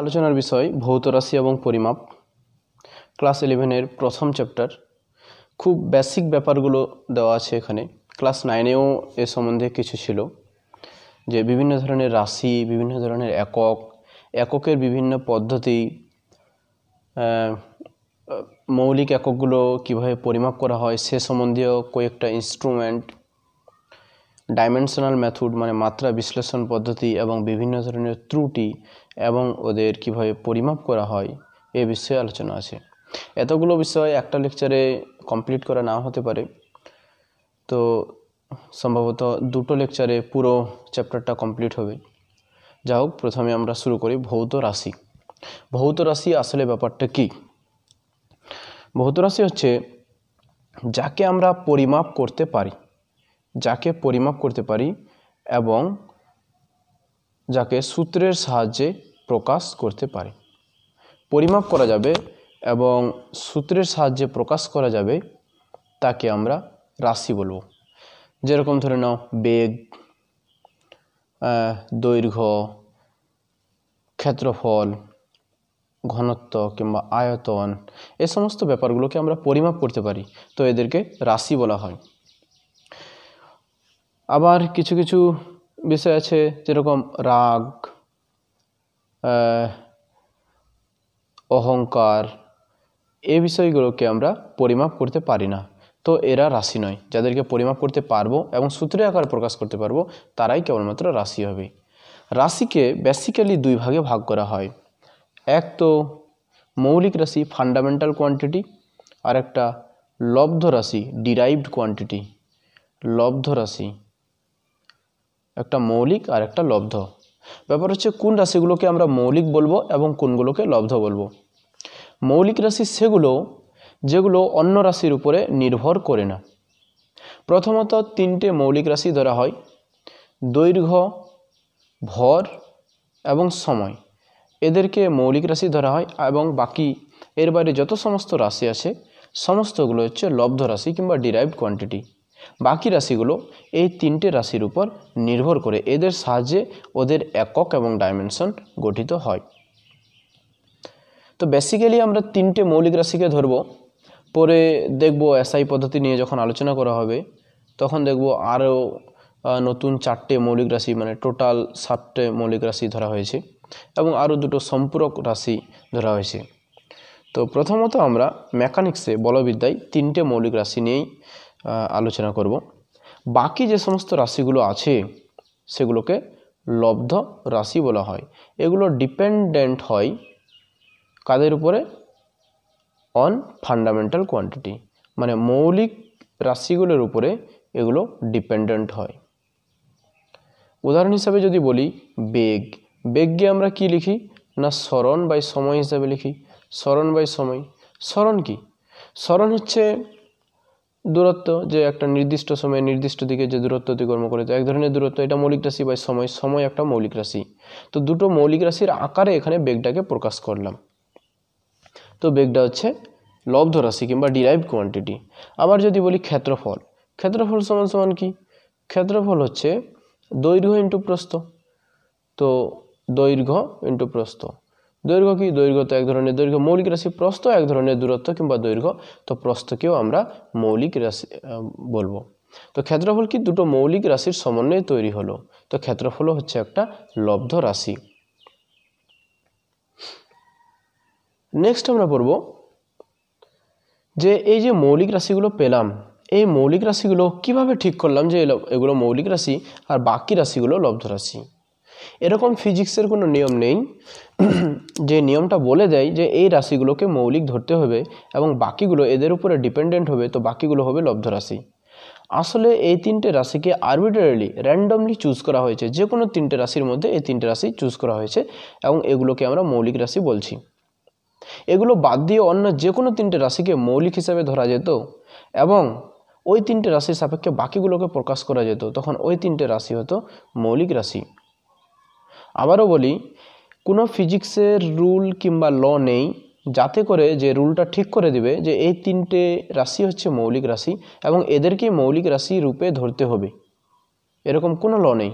আলোচনার বিষয় ভৌত রাশি এবং পরিমাপ ক্লাস ইলেভেনের প্রথম চ্যাপ্টার খুব বেসিক ব্যাপারগুলো দেওয়া আছে এখানে ক্লাস নাইনেও এ সম্বন্ধে কিছু ছিল যে বিভিন্ন ধরনের রাশি বিভিন্ন ধরনের একক এককের বিভিন্ন পদ্ধতি মৌলিক এককগুলো কিভাবে পরিমাপ করা হয় সে সম্বন্ধীয় কয়েকটা ইনস্ট্রুমেন্ট ডাইমেনশনাল মেথড মানে মাত্রা বিশ্লেষণ পদ্ধতি এবং বিভিন্ন ধরনের ত্রুটি এবং ওদের কিভাবে পরিমাপ করা হয় এ বিষয়ে আলোচনা আছে এতগুলো বিষয় একটা লেকচারে কমপ্লিট করা না হতে পারে তো সম্ভবত দুটো লেকচারে পুরো চ্যাপ্টারটা কমপ্লিট হবে যা হোক প্রথমে আমরা শুরু করি ভৌত রাশি ভৌত রাশি আসলে ব্যাপারটা কি ভৌত রাশি হচ্ছে যাকে আমরা পরিমাপ করতে পারি যাকে পরিমাপ করতে পারি এবং যাকে সূত্রের সাহায্যে প্রকাশ করতে পারি পরিমাপ করা যাবে এবং সূত্রের সাহায্যে প্রকাশ করা যাবে তাকে আমরা রাশি বলবো যেরকম ধরে নাও বেগ দৈর্ঘ্য ক্ষেত্রফল ঘনত্ব কিংবা আয়তন এ সমস্ত ব্যাপারগুলোকে আমরা পরিমাপ করতে পারি তো এদেরকে রাশি বলা হয় আবার কিছু কিছু বিষয় আছে যেরকম রাগ অহংকার এ বিষয়গুলোকে আমরা পরিমাপ করতে পারি না তো এরা রাশি নয় যাদেরকে পরিমাপ করতে পারবো এবং সূত্রে আকার প্রকাশ করতে পারবো তারাই কেবলমাত্র রাশি হবে রাশিকে বেসিক্যালি দুই ভাগে ভাগ করা হয় এক তো মৌলিক রাশি ফান্ডামেন্টাল কোয়ান্টিটি আর একটা লব্ধ রাশি ডিরাইভড কোয়ান্টিটি লব্ধ রাশি একটা মৌলিক আর একটা লব্ধ ব্যাপার হচ্ছে কোন রাশিগুলোকে আমরা মৌলিক বলবো এবং কোনগুলোকে লব্ধ বলবো মৌলিক রাশি সেগুলো যেগুলো অন্য রাশির উপরে নির্ভর করে না প্রথমত তিনটে মৌলিক রাশি ধরা হয় দৈর্ঘ্য ভর এবং সময় এদেরকে মৌলিক রাশি ধরা হয় এবং বাকি এর বাইরে যত সমস্ত রাশি আছে সমস্তগুলো হচ্ছে লব্ধ রাশি কিংবা ডিরাইভ কোয়ান্টিটি বাকি রাশিগুলো এই তিনটে রাশির উপর নির্ভর করে এদের সাহায্যে ওদের একক এবং ডাইমেনশন গঠিত হয় তো বেসিক্যালি আমরা তিনটে মৌলিক রাশিকে ধরব পরে দেখব এসআই পদ্ধতি নিয়ে যখন আলোচনা করা হবে তখন দেখব আরও নতুন চারটে মৌলিক রাশি মানে টোটাল সাতটে মৌলিক রাশি ধরা হয়েছে এবং আরও দুটো সম্পূরক রাশি ধরা হয়েছে তো প্রথমত আমরা মেকানিক্সে বলবিদ্যায় তিনটে মৌলিক রাশি নিয়েই আলোচনা করব বাকি যে সমস্ত রাশিগুলো আছে সেগুলোকে লব্ধ রাশি বলা হয় এগুলো ডিপেন্ডেন্ট হয় কাদের উপরে অন ফান্ডামেন্টাল কোয়ান্টিটি মানে মৌলিক রাশিগুলোর উপরে এগুলো ডিপেন্ডেন্ট হয় উদাহরণ হিসাবে যদি বলি বেগ বেগকে আমরা কি লিখি না স্মরণ বাই সময় হিসাবে লিখি স্মরণ বাই সময় স্মরণ কি স্মরণ হচ্ছে দূরত্ব যে একটা নির্দিষ্ট সময়ে নির্দিষ্ট দিকে যে দূরত্ব অতিক্রম করেছে এক ধরনের দূরত্ব এটা মৌলিক রাশি বা সময় সময় একটা মৌলিক রাশি তো দুটো মৌলিক রাশির আকারে এখানে বেগটাকে প্রকাশ করলাম তো বেগটা হচ্ছে লব্ধ রাশি কিংবা ডিরাইভ কোয়ান্টিটি আবার যদি বলি ক্ষেত্রফল ক্ষেত্রফল সমান সমান কি ক্ষেত্রফল হচ্ছে দৈর্ঘ্য ইন্টু প্রস্থ তো দৈর্ঘ্য ইন্টু প্রস্থ দৈর্ঘ্য কি দৈর্ঘ্য তো এক ধরনের দৈর্ঘ্য মৌলিক রাশি প্রস্থ এক ধরনের দূরত্ব কিংবা দৈর্ঘ্য তো প্রস্থকেও আমরা মৌলিক রাশি বলবো তো ক্ষেত্রফল কি দুটো মৌলিক রাশির সমন্বয়ে তৈরি হলো তো ক্ষেত্রফলও হচ্ছে একটা লব্ধ রাশি নেক্সট আমরা পড়ব যে এই যে মৌলিক রাশিগুলো পেলাম এই মৌলিক রাশিগুলো কিভাবে ঠিক করলাম যে এগুলো মৌলিক রাশি আর বাকি রাশিগুলো লব্ধ রাশি এরকম ফিজিক্সের কোনো নিয়ম নেই যে নিয়মটা বলে দেয় যে এই রাশিগুলোকে মৌলিক ধরতে হবে এবং বাকিগুলো এদের উপরে ডিপেন্ডেন্ট হবে তো বাকিগুলো হবে লব্ধ রাশি আসলে এই তিনটে রাশিকে আরবিটারিলি র্যান্ডমলি চুজ করা হয়েছে যে কোনো তিনটে রাশির মধ্যে এই তিনটে রাশি চুজ করা হয়েছে এবং এগুলোকে আমরা মৌলিক রাশি বলছি এগুলো বাদ দিয়ে অন্য যে কোনো তিনটে রাশিকে মৌলিক হিসাবে ধরা যেত এবং ওই তিনটে রাশির সাপেক্ষে বাকিগুলোকে প্রকাশ করা যেত তখন ওই তিনটে রাশি হতো মৌলিক রাশি আবারও বলি কোনো ফিজিক্সের রুল কিংবা ল নেই যাতে করে যে রুলটা ঠিক করে দিবে যে এই তিনটে রাশি হচ্ছে মৌলিক রাশি এবং এদেরকে মৌলিক রাশি রূপে ধরতে হবে এরকম কোনো ল নেই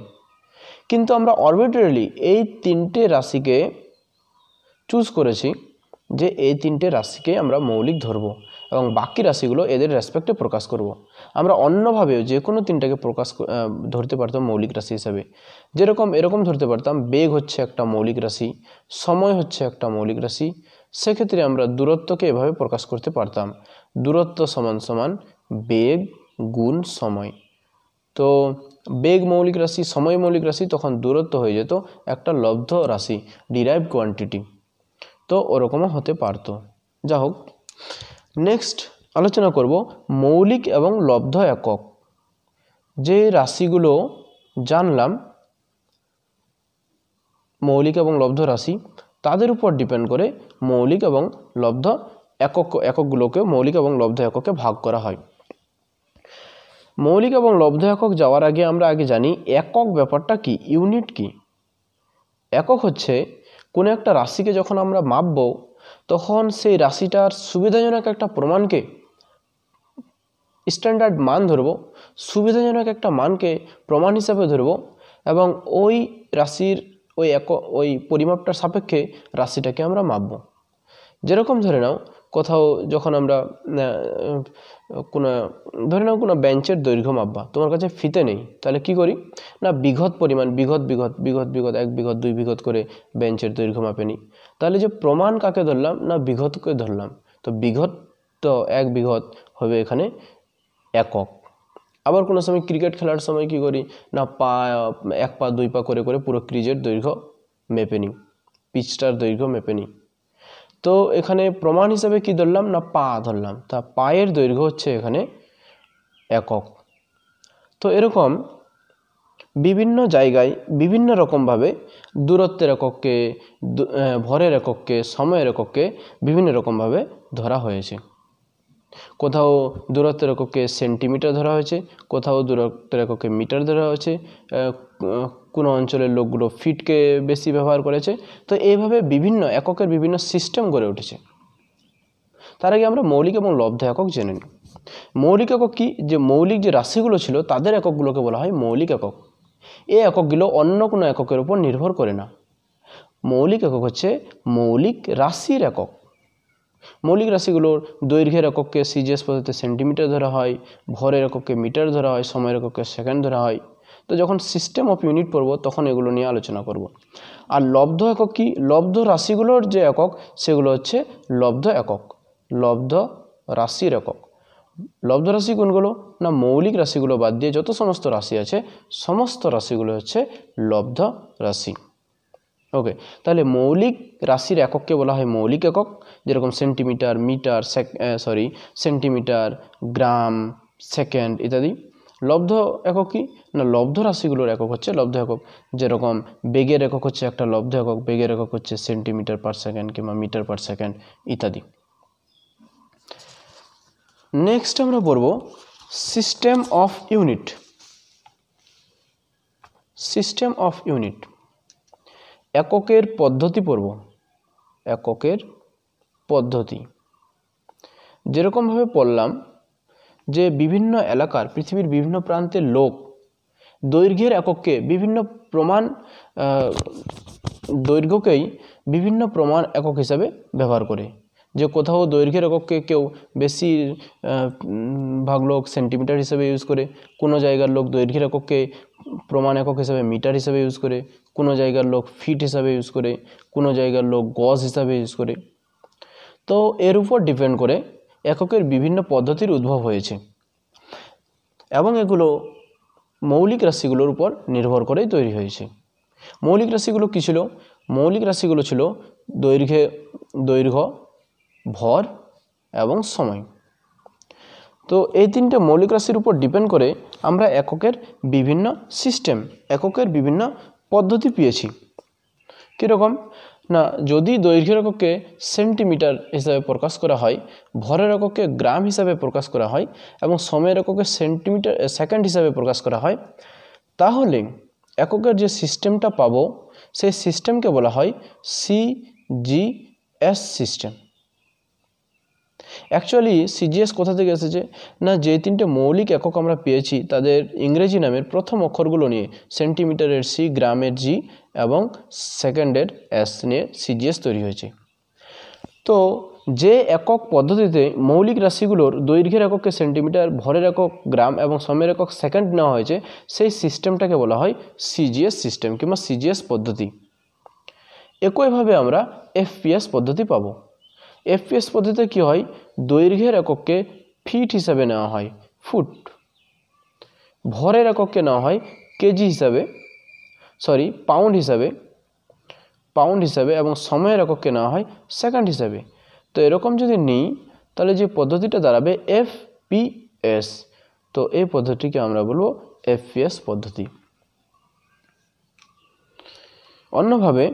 কিন্তু আমরা অরবিটারিলি এই তিনটে রাশিকে চুজ করেছি যে এই তিনটে রাশিকে আমরা মৌলিক ধরবো এবং বাকি রাশিগুলো এদের রেসপেক্টে প্রকাশ করব। আমরা অন্যভাবেও যে কোনো তিনটাকে প্রকাশ ধরতে পারতাম মৌলিক রাশি হিসাবে যেরকম এরকম ধরতে পারতাম বেগ হচ্ছে একটা মৌলিক রাশি সময় হচ্ছে একটা মৌলিক রাশি সেক্ষেত্রে আমরা দূরত্বকে এভাবে প্রকাশ করতে পারতাম দূরত্ব সমান সমান বেগ গুণ সময় তো বেগ মৌলিক রাশি সময় মৌলিক রাশি তখন দূরত্ব হয়ে যেত একটা লব্ধ রাশি ডিরাইভ কোয়ান্টিটি তো ওরকমও হতে পারতো যা হোক নেক্সট আলোচনা করব মৌলিক এবং লব্ধ একক যে রাশিগুলো জানলাম মৌলিক এবং লব্ধ রাশি তাদের উপর ডিপেন্ড করে মৌলিক এবং লব্ধ একক এককগুলোকে মৌলিক এবং লব্ধ এককে ভাগ করা হয় মৌলিক এবং লব্ধ একক যাওয়ার আগে আমরা আগে জানি একক ব্যাপারটা কি ইউনিট কি একক হচ্ছে কোনো একটা রাশিকে যখন আমরা মাপবো তখন সেই রাশিটার সুবিধাজনক একটা প্রমাণকে স্ট্যান্ডার্ড মান ধরব সুবিধাজনক একটা মানকে প্রমাণ হিসাবে ধরব এবং ওই রাশির ওই এক ওই পরিমাপটার সাপেক্ষে রাশিটাকে আমরা মাপব যেরকম ধরে নাও কোথাও যখন আমরা কোনো ধরে নাও কোনো বেঞ্চের দৈর্ঘ্য মাপবা তোমার কাছে ফিতে নেই তাহলে কি করি না বিঘত পরিমাণ বিঘত বিঘত বিঘত বিঘত এক বিঘত দুই বিঘত করে বেঞ্চের দৈর্ঘ্য মাপে নিই তাহলে যে প্রমাণ কাকে ধরলাম না বিঘতকে ধরলাম তো বিঘত তো এক বিঘত হবে এখানে একক আবার কোনো সময় ক্রিকেট খেলার সময় কি করি না পা এক পা দুই পা করে করে পুরো ক্রিজের দৈর্ঘ্য মেপে নিই পিচটার দৈর্ঘ্য মেপে নিই তো এখানে প্রমাণ হিসাবে কি ধরলাম না পা ধরলাম তা পায়ের দৈর্ঘ্য হচ্ছে এখানে একক তো এরকম বিভিন্ন জায়গায় বিভিন্ন রকমভাবে দূরত্বের এককে ভরের একককে সময়ের এককে বিভিন্ন রকমভাবে ধরা হয়েছে কোথাও দূরত্বের এককে সেন্টিমিটার ধরা হয়েছে কোথাও দূরত্বের এককে মিটার ধরা হয়েছে কোনো অঞ্চলের লোকগুলো ফিটকে বেশি ব্যবহার করেছে তো এইভাবে বিভিন্ন এককের বিভিন্ন সিস্টেম গড়ে উঠেছে তার আগে আমরা মৌলিক এবং লব্ধ একক জেনে নিই মৌলিক একক কী যে মৌলিক যে রাশিগুলো ছিল তাদের এককগুলোকে বলা হয় মৌলিক একক এই এককগুলো অন্য কোনো এককের উপর নির্ভর করে না মৌলিক একক হচ্ছে মৌলিক রাশির একক মৌলিক রাশিগুলোর দৈর্ঘ্যের এককে সিজিএস পদ্ধতিতে সেন্টিমিটার ধরা হয় ভরের এককে মিটার ধরা হয় সময়ের এককে সেকেন্ড ধরা হয় তো যখন সিস্টেম অফ ইউনিট পড়ব তখন এগুলো নিয়ে আলোচনা করব। আর লব্ধ একক কি লব্ধ রাশিগুলোর যে একক সেগুলো হচ্ছে লব্ধ একক লব্ধ রাশির একক লব্ধ রাশি কোনগুলো না মৌলিক রাশিগুলো বাদ দিয়ে যত সমস্ত রাশি আছে সমস্ত রাশিগুলো হচ্ছে লব্ধ রাশি ওকে তাহলে মৌলিক রাশির একককে বলা হয় মৌলিক একক যেরকম centimetre metre sorry centimetre gram second ইত্যাদি লব্ধ একক কি না লব্ধ রাশিগুলোর একক হচ্ছে লব্ধ একক যেরকম বেগের একক হচ্ছে একটা লব্ধ একক বেগের একক হচ্ছে সেন্টিমিটার পার সেকেন্ড কিংবা মিটার পার সেকেন্ড ইত্যাদি নেক্সট আমরা পড়ব system of unit system of unit এককের পদ্ধতি পড়ব এককের পদ্ধতি যেরকমভাবে বললাম যে বিভিন্ন এলাকার পৃথিবীর বিভিন্ন প্রান্তের লোক দৈর্ঘ্যের এককে বিভিন্ন প্রমাণ দৈর্ঘ্যকেই বিভিন্ন প্রমাণ একক হিসাবে ব্যবহার করে যে কোথাও দৈর্ঘ্যের এককে কেউ বেশি ভাগ লোক সেন্টিমিটার হিসাবে ইউজ করে কোনো জায়গার লোক দৈর্ঘ্যের এককে প্রমাণ একক হিসাবে মিটার হিসাবে ইউজ করে কোনো জায়গার লোক ফিট হিসাবে ইউজ করে কোনো জায়গার লোক গজ হিসাবে ইউজ করে তো এর উপর ডিপেন্ড করে এককের বিভিন্ন পদ্ধতির উদ্ভব হয়েছে এবং এগুলো মৌলিক রাশিগুলোর উপর নির্ভর করেই তৈরি হয়েছে মৌলিক রাশিগুলো কী ছিল মৌলিক রাশিগুলো ছিল দৈর্ঘ্যে দৈর্ঘ্য ভর এবং সময় তো এই তিনটে মৌলিক রাশির উপর ডিপেন্ড করে আমরা এককের বিভিন্ন সিস্টেম এককের বিভিন্ন পদ্ধতি পেয়েছি কীরকম না যদি দৈর্ঘ্যের এককে সেন্টিমিটার হিসাবে প্রকাশ করা হয় ভরের এককে গ্রাম হিসাবে প্রকাশ করা হয় এবং সময়ের এককে সেন্টিমিটার সেকেন্ড হিসাবে প্রকাশ করা হয় তাহলে এককের যে সিস্টেমটা পাব সেই সিস্টেমকে বলা হয় সিজিএস সিস্টেম অ্যাকচুয়ালি সিজিএস কোথা থেকে এসেছে না যে তিনটে মৌলিক একক আমরা পেয়েছি তাদের ইংরেজি নামের প্রথম অক্ষরগুলো নিয়ে সেন্টিমিটারের সি গ্রামের জি এবং সেকেন্ডের এস নিয়ে সিজিএস তৈরি হয়েছে তো যে একক পদ্ধতিতে মৌলিক রাশিগুলোর দৈর্ঘ্যের এককে সেন্টিমিটার ভরের একক গ্রাম এবং সময়ের একক সেকেন্ড নেওয়া হয়েছে সেই সিস্টেমটাকে বলা হয় সিজিএস সিস্টেম কিংবা সিজিএস পদ্ধতি একইভাবে আমরা এফপিএস পদ্ধতি পাব এফপিএস পদ্ধতিতে কি হয় দৈর্ঘ্যের এককে ফিট হিসাবে নেওয়া হয় ফুট ভরের এককে নেওয়া হয় কেজি হিসাবে সরি পাউন্ড হিসাবে পাউন্ড হিসাবে এবং সময়ের এককে নেওয়া হয় সেকেন্ড হিসাবে তো এরকম যদি নিই তাহলে যে পদ্ধতিটা দাঁড়াবে এফ পি এস তো এই পদ্ধতিকে আমরা বলবো এফ পি এস পদ্ধতি অন্যভাবে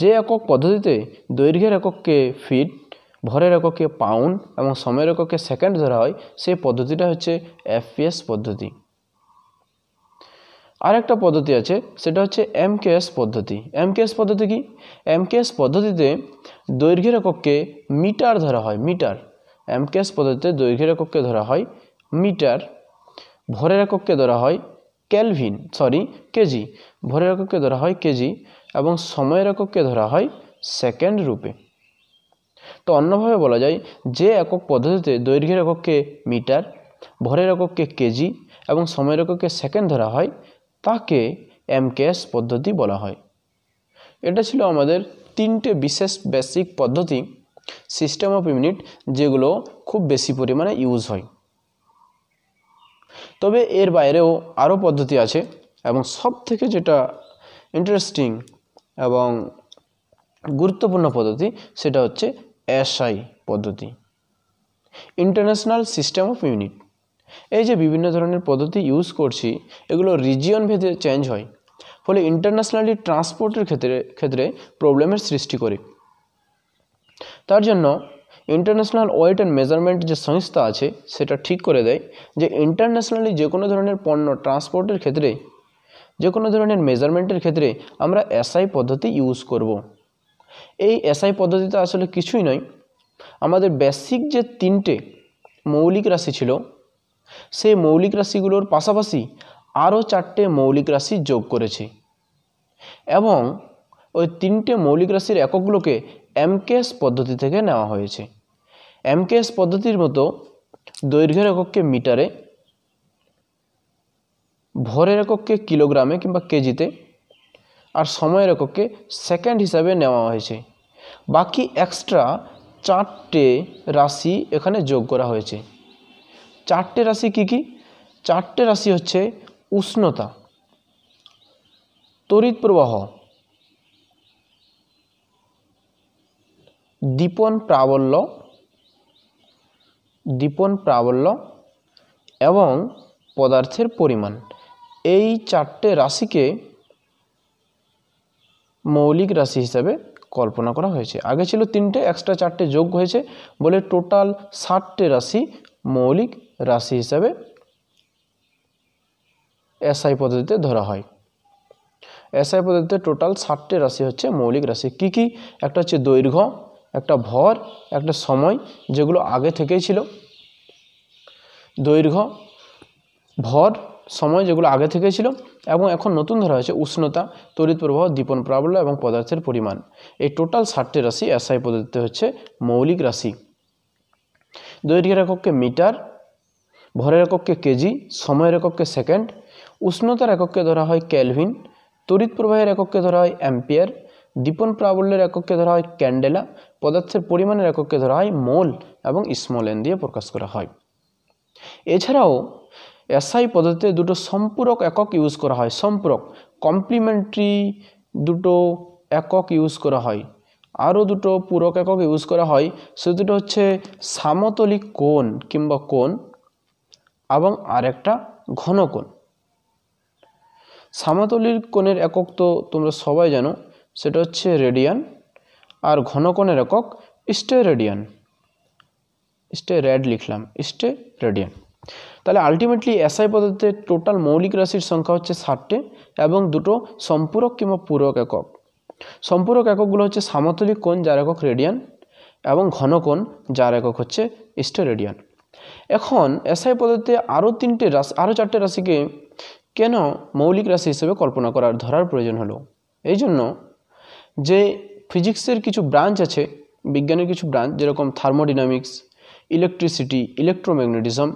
যে একক পদ্ধতিতে দৈর্ঘ্যের এককে ফিট ভরের এককে পাউন্ড এবং সময়ের এককে সেকেন্ড ধরা হয় সেই পদ্ধতিটা হচ্ছে এফপিএস পদ্ধতি আর একটা পদ্ধতি আছে সেটা হচ্ছে এমকেএস পদ্ধতি এমকেএস পদ্ধতি কি এমকেএস পদ্ধতিতে দৈর্ঘ্যের এককে মিটার ধরা হয় মিটার এমকেএস পদ্ধতিতে দৈর্ঘ্যের এককে ধরা হয় মিটার ভরের এককে ধরা হয় ক্যালভিন সরি কেজি ভরের এককে ধরা হয় কেজি এবং সময়ের এককে ধরা হয় সেকেন্ড রূপে তো অন্যভাবে বলা যায় যে একক পদ্ধতিতে দৈর্ঘ্যের এককে মিটার ভরের এককে কেজি এবং সময়ের এককে সেকেন্ড ধরা হয় তাকে এমকেএস পদ্ধতি বলা হয় এটা ছিল আমাদের তিনটে বিশেষ বেসিক পদ্ধতি সিস্টেম অফ ইউনিট যেগুলো খুব বেশি পরিমাণে ইউজ হয় তবে এর বাইরেও আরও পদ্ধতি আছে এবং সব থেকে যেটা ইন্টারেস্টিং এবং গুরুত্বপূর্ণ পদ্ধতি সেটা হচ্ছে এসআই পদ্ধতি ইন্টারন্যাশনাল সিস্টেম অফ ইউনিট এই যে বিভিন্ন ধরনের পদ্ধতি ইউজ করছি এগুলো রিজিয়ন ভেদে চেঞ্জ হয় ফলে ইন্টারন্যাশনালি ট্রান্সপোর্টের ক্ষেত্রে ক্ষেত্রে প্রবলেমের সৃষ্টি করে তার জন্য ইন্টারন্যাশনাল ওয়েট অ্যান্ড মেজারমেন্ট যে সংস্থা আছে সেটা ঠিক করে দেয় যে ইন্টারন্যাশনালি যে কোনো ধরনের পণ্য ট্রান্সপোর্টের ক্ষেত্রে যে কোনো ধরনের মেজারমেন্টের ক্ষেত্রে আমরা এসআই পদ্ধতি ইউজ করব। এই এসআই পদ্ধতিতে আসলে কিছুই নয় আমাদের বেসিক যে তিনটে মৌলিক রাশি ছিল সেই মৌলিক রাশিগুলোর পাশাপাশি আরও চারটে মৌলিক রাশি যোগ করেছে এবং ওই তিনটে মৌলিক রাশির এককগুলোকে এমকেএস পদ্ধতি থেকে নেওয়া হয়েছে এমকেএস পদ্ধতির মতো দৈর্ঘ্যের একককে মিটারে ভরের একককে কিলোগ্রামে কিংবা কেজিতে আর সময়ের এককে সেকেন্ড হিসাবে নেওয়া হয়েছে বাকি এক্সট্রা চারটে রাশি এখানে যোগ করা হয়েছে চারটে রাশি কি কি চারটে রাশি হচ্ছে উষ্ণতা তড়িৎ প্রবাহ দীপন প্রাবল্য দীপন প্রাবল্য এবং পদার্থের পরিমাণ এই চারটে রাশিকে মৌলিক রাশি হিসাবে কল্পনা করা হয়েছে আগে ছিল তিনটে এক্সট্রা চারটে যোগ হয়েছে বলে টোটাল ষাটটে রাশি মৌলিক রাশি হিসাবে এসআই পদ্ধতিতে ধরা হয় এসআই পদ্ধতিতে টোটাল ষাটটি রাশি হচ্ছে মৌলিক রাশি কি কি একটা হচ্ছে দৈর্ঘ্য একটা ভর একটা সময় যেগুলো আগে থেকেই ছিল দৈর্ঘ্য ভর সময় যেগুলো আগে থেকে ছিল এবং এখন নতুন ধরা হয়েছে উষ্ণতা তড়িৎ প্রবাহ দীপন প্রাবল্য এবং পদার্থের পরিমাণ এই টোটাল ষাটটি রাশি এসআই পদ্ধতিতে হচ্ছে মৌলিক রাশি দৈর্ঘ্যের এককে মিটার ভরের এককে কেজি সময়ের একককে সেকেন্ড উষ্ণতার একককে ধরা হয় ক্যালভিন তড়িৎ প্রবাহের একককে ধরা হয় অ্যাম্পিয়ার দীপন প্রাবল্যের একককে ধরা হয় ক্যান্ডেলা পদার্থের পরিমাণের একককে ধরা হয় মোল এবং স্মলেন দিয়ে প্রকাশ করা হয় এছাড়াও এসআই পদ্ধতিতে দুটো সম্পূরক একক ইউজ করা হয় সম্পূরক কমপ্লিমেন্টারি দুটো একক ইউজ করা হয় আরও দুটো পূরক একক ইউজ করা হয় সে দুটো হচ্ছে সামতলিক কোণ কিংবা কোণ এবং আরেকটা ঘন কোণ সামাতলির কোণের একক তো তোমরা সবাই জানো সেটা হচ্ছে রেডিয়ান আর ঘনকোণের একক স্টে রেডিয়ান স্টে রেড লিখলাম স্টে রেডিয়ান তাহলে আলটিমেটলি এসআই পদ্ধতিতে টোটাল মৌলিক রাশির সংখ্যা হচ্ছে ষাটটে এবং দুটো সম্পূরক কিংবা পূরক একক সম্পূরক এককগুলো হচ্ছে সামাতলিক কোণ যার একক রেডিয়ান এবং ঘনকোণ যার একক হচ্ছে স্টে রেডিয়ান এখন এসআই পদ্ধতিতে আরও তিনটে রাশি আরও চারটে রাশিকে কেন মৌলিক রাশি হিসেবে কল্পনা করার ধরার প্রয়োজন হলো এই জন্য যে ফিজিক্সের কিছু ব্রাঞ্চ আছে বিজ্ঞানের কিছু ব্রাঞ্চ যেরকম থার্মোডিনামিক্স ইলেকট্রিসিটি ইলেকট্রোম্যাগনেটিজম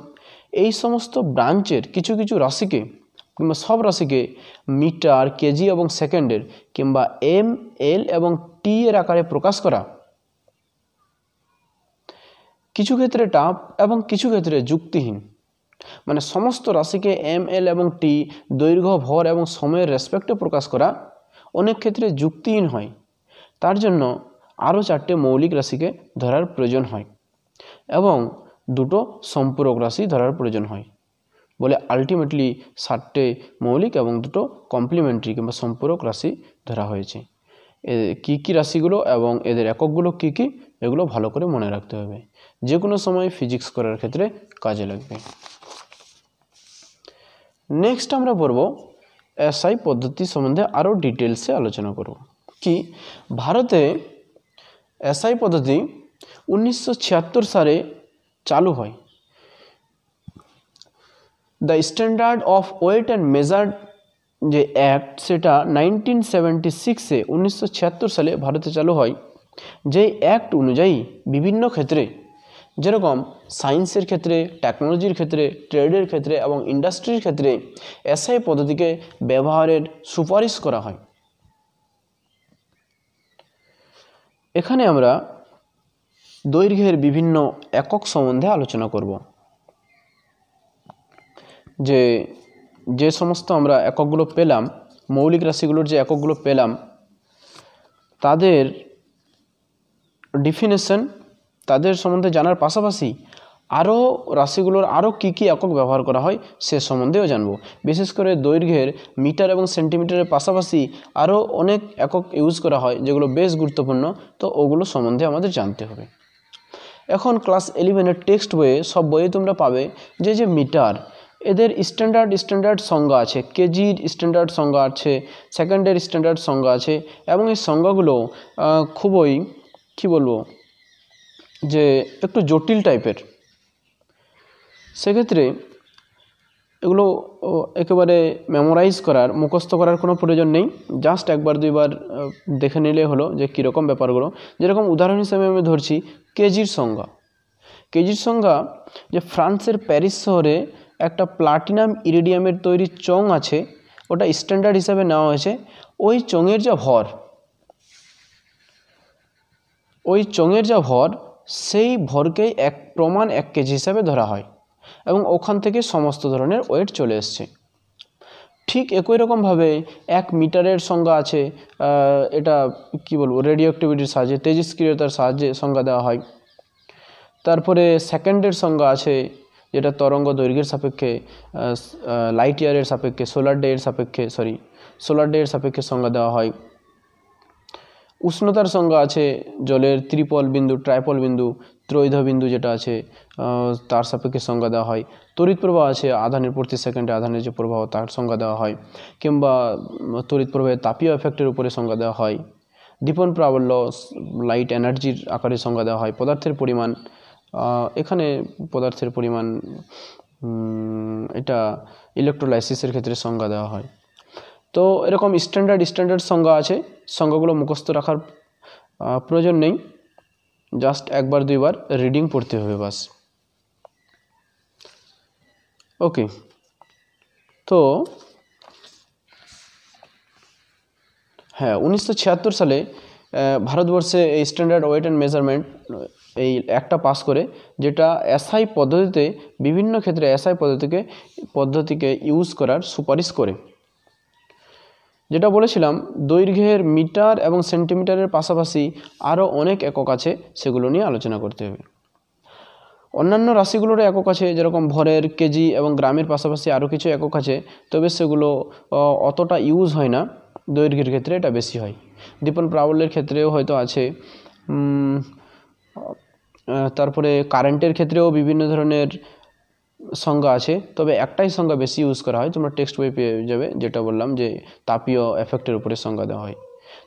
এই সমস্ত ব্রাঞ্চের কিছু কিছু রাশিকে কিংবা সব রাশিকে মিটার কেজি এবং সেকেন্ডের কিংবা এম এল এবং টি এর আকারে প্রকাশ করা কিছু ক্ষেত্রে টাফ এবং কিছু ক্ষেত্রে যুক্তিহীন মানে সমস্ত রাশিকে এম এল এবং টি দৈর্ঘ্য ভর এবং সময়ের রেসপেক্টে প্রকাশ করা অনেক ক্ষেত্রে যুক্তিহীন হয় তার জন্য আরও চারটে মৌলিক রাশিকে ধরার প্রয়োজন হয় এবং দুটো সম্পূরক রাশি ধরার প্রয়োজন হয় বলে আলটিমেটলি সাতটে মৌলিক এবং দুটো কমপ্লিমেন্টারি কিংবা সম্পূরক রাশি ধরা হয়েছে কি কি রাশিগুলো এবং এদের এককগুলো কি কি এগুলো ভালো করে মনে রাখতে হবে যে কোনো সময় ফিজিক্স করার ক্ষেত্রে কাজে লাগবে নেক্সট আমরা পড়ব এসআই পদ্ধতি সম্বন্ধে আরও ডিটেলসে আলোচনা করব কি ভারতে এসআই পদ্ধতি উনিশশো সালে চালু হয় the standard of weight and measured যে অ্যাক্ট সেটা নাইনটিন সেভেন্টি সিক্সে উনিশশো সালে ভারতে চালু হয় যেই অ্যাক্ট অনুযায়ী বিভিন্ন ক্ষেত্রে যেরকম সায়েন্সের ক্ষেত্রে টেকনোলজির ক্ষেত্রে ট্রেডের ক্ষেত্রে এবং ইন্ডাস্ট্রির ক্ষেত্রে এসআই পদ্ধতিকে ব্যবহারের সুপারিশ করা হয় এখানে আমরা দৈর্ঘ্যের বিভিন্ন একক সম্বন্ধে আলোচনা করব যে যে সমস্ত আমরা এককগুলো পেলাম মৌলিক রাশিগুলোর যে এককগুলো পেলাম তাদের ডিফিনেশন তাদের সম্বন্ধে জানার পাশাপাশি আরও রাশিগুলোর আরও কী কী একক ব্যবহার করা হয় সে সম্বন্ধেও জানব বিশেষ করে দৈর্ঘ্যের মিটার এবং সেন্টিমিটারের পাশাপাশি আরও অনেক একক ইউজ করা হয় যেগুলো বেশ গুরুত্বপূর্ণ তো ওগুলো সম্বন্ধে আমাদের জানতে হবে এখন ক্লাস ইলেভেনের টেক্সট বইয়ে সব বইয়ে তোমরা পাবে যে যে মিটার এদের স্ট্যান্ডার্ড স্ট্যান্ডার্ড সংজ্ঞা আছে কেজির স্ট্যান্ডার্ড সংজ্ঞা আছে সেকেন্ডের স্ট্যান্ডার্ড সংজ্ঞা আছে এবং এই সংজ্ঞাগুলো খুবই কী বলবো যে একটু জটিল টাইপের সেক্ষেত্রে এগুলো একেবারে মেমোরাইজ করার মুখস্থ করার কোনো প্রয়োজন নেই জাস্ট একবার দুইবার দেখে নিলে হলো যে কীরকম ব্যাপারগুলো যেরকম উদাহরণ হিসেবে আমি ধরছি কেজির সংজ্ঞা কেজির সংজ্ঞা যে ফ্রান্সের প্যারিস শহরে একটা প্লাটিনাম ইরিডিয়ামের তৈরি চং আছে ওটা স্ট্যান্ডার্ড হিসাবে নেওয়া হয়েছে ওই চঙের যা ভর ওই চঙের যা ভর সেই ভরকেই এক প্রমাণ এক কেজি হিসাবে ধরা হয় এবং ওখান থেকে সমস্ত ধরনের ওয়েট চলে এসছে ঠিক একই রকমভাবে এক মিটারের সংজ্ঞা আছে এটা কি বলবো রেডিও অ্যাক্টিভিটির সাহায্যে তেজস্ক্রিয়তার সাহায্যে সংজ্ঞা দেওয়া হয় তারপরে সেকেন্ডের সংজ্ঞা আছে যেটা তরঙ্গ দৈর্ঘ্যের সাপেক্ষে লাইট ইয়ারের সাপেক্ষে সোলার ডেয়ের সাপেক্ষে সরি সোলার ডেয়ের সাপেক্ষে সংজ্ঞা দেওয়া হয় উষ্ণতার সংজ্ঞা আছে জলের ত্রিপল বিন্দু ট্রাইপল বিন্দু ত্রৈধ বিন্দু যেটা আছে তার সাপেক্ষে সংজ্ঞা দেওয়া হয় তড়িৎ প্রবাহ আছে আধানের প্রতি সেকেন্ডে আধানের যে প্রবাহ তার সংজ্ঞা দেওয়া হয় কিংবা তড়িৎ প্রবাহের তাপীয় এফেক্টের উপরে সংজ্ঞা দেওয়া হয় দীপন প্রাবল্য লাইট এনার্জির আকারে সংজ্ঞা দেওয়া হয় পদার্থের পরিমাণ এখানে পদার্থের পরিমাণ এটা ইলেকট্রোলাইসিসের ক্ষেত্রে সংজ্ঞা দেওয়া হয় তো এরকম স্ট্যান্ডার্ড স্ট্যান্ডার্ড সংজ্ঞা আছে সংজ্ঞাগুলো মুখস্থ রাখার প্রয়োজন নেই জাস্ট একবার দুইবার রিডিং পড়তে হবে বাস ওকে তো হ্যাঁ উনিশশো সালে ভারতবর্ষে এই স্ট্যান্ডার্ড ওয়েট অ্যান্ড মেজারমেন্ট এই একটা পাস করে যেটা এসআই পদ্ধতিতে বিভিন্ন ক্ষেত্রে এসআই পদ্ধতিকে পদ্ধতিকে ইউজ করার সুপারিশ করে যেটা বলেছিলাম দৈর্ঘ্যের মিটার এবং সেন্টিমিটারের পাশাপাশি আরও অনেক একক আছে সেগুলো নিয়ে আলোচনা করতে হবে অন্যান্য রাশিগুলোর একক আছে যেরকম ভরের কেজি এবং গ্রামের পাশাপাশি আরও কিছু একক আছে তবে সেগুলো অতটা ইউজ হয় না দৈর্ঘ্যের ক্ষেত্রে এটা বেশি হয় দীপন প্রাবল্যের ক্ষেত্রেও হয়তো আছে তারপরে কারেন্টের ক্ষেত্রেও বিভিন্ন ধরনের সংজ্ঞা আছে তবে একটাই সংজ্ঞা বেশি ইউজ করা হয় তোমরা টেক্সট বই পেয়ে যাবে যেটা বললাম যে তাপীয় এফেক্টের উপরে সংজ্ঞা দেওয়া হয়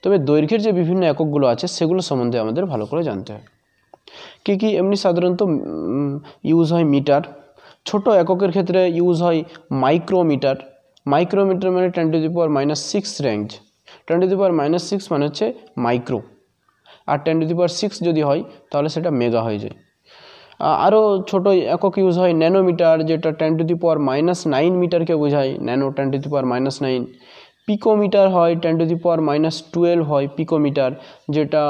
তবে দৈর্ঘ্যের যে বিভিন্ন এককগুলো আছে সেগুলো সম্বন্ধে আমাদের ভালো করে জানতে হয় কী কী এমনি সাধারণত ইউজ হয় মিটার ছোট এককের ক্ষেত্রে ইউজ হয় মাইক্রোমিটার মাইক্রোমিটার মানে twenty to power minus six range twenty to power minus six মানে হচ্ছে মাইক্রো আর ten to the power six যদি হয় তাহলে সেটা মেগা হয়ে যায় আরও ছোট একক ইউজ হয় ন্যানোমিটার যেটা ten to the power minus nine মিটারকে বোঝায় nano ten to the power minus nine picometre হয় ten to the power minus twelve হয় পিকোমিটার যেটা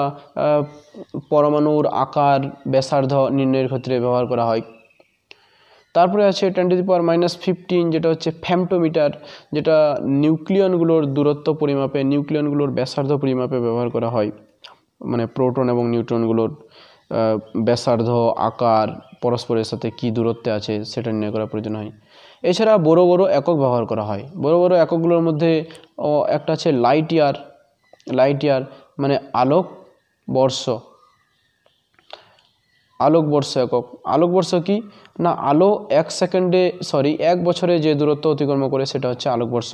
পরমাণুর আকার ব্যাসার্ধ নির্ণয়ের ক্ষেত্রে ব্যবহার করা হয় তারপরে আছে ten to the power minus fifteen যেটা হচ্ছে ফ্যামটোমিটার যেটা নিউক্লিয়নগুলোর দূরত্ব পরিমাপে নিউক্লিয়নগুলোর ব্যাসার্ধ পরিমাপে ব্যবহার করা হয় মানে প্রোটন এবং নিউট্রনগুলোর ব্যাসার্ধ আকার পরস্পরের সাথে কি দূরত্বে আছে সেটা নির্ণয় করা প্রয়োজন হয় এছাড়া বড় বড় একক ব্যবহার করা হয় বড় বড় এককগুলোর মধ্যে একটা আছে লাইট ইয়ার লাইট ইয়ার মানে আলোক বর্ষ আলোকবর্ষ একক আলোকবর্ষ কি না আলো এক সেকেন্ডে সরি এক বছরে যে দূরত্ব অতিক্রম করে সেটা হচ্ছে আলোকবর্ষ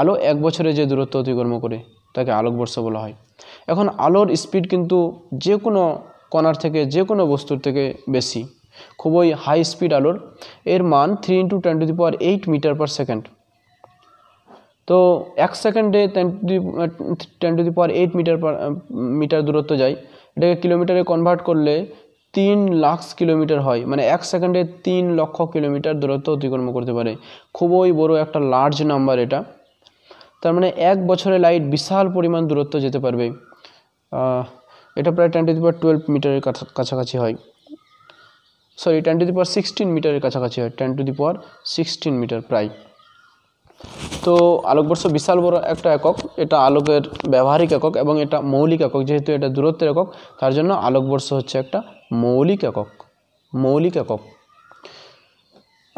আলো এক বছরে যে দূরত্ব অতিক্রম করে তাকে আলোকবর্ষ বলা হয় এখন আলোর স্পিড কিন্তু যে কোনো কণার থেকে যে কোনো বস্তুর থেকে বেশি খুবই হাই স্পিড আলোর এর মান three into ten to the power eight metre per second তো এক সেকেন্ডে ten to the ten to the power eight metre per metre দূরত্ব যায় এটাকে কিলোমিটারে কনভার্ট করলে তিন লাখ কিলোমিটার হয় মানে এক সেকেন্ডে তিন লক্ষ কিলোমিটার দূরত্ব অতিক্রম করতে পারে খুবই বড় একটা লার্জ নাম্বার এটা তার মানে এক বছরে লাইট বিশাল পরিমাণ দূরত্ব যেতে পারবে এটা প্রায় ten to the power twelve মিটারের কাছাকাছি হয় sorry ten to the power sixteen মিটারের কাছাকাছি হয় ten to the power sixteen metre প্রায় তো আলোকবর্ষ বিশাল বড় একটা একক এটা আলোকের ব্যবহারিক একক এবং এটা মৌলিক একক যেহেতু এটা দূরত্বের একক তার জন্য আলোকবর্ষ হচ্ছে একটা মৌলিক একক মৌলিক একক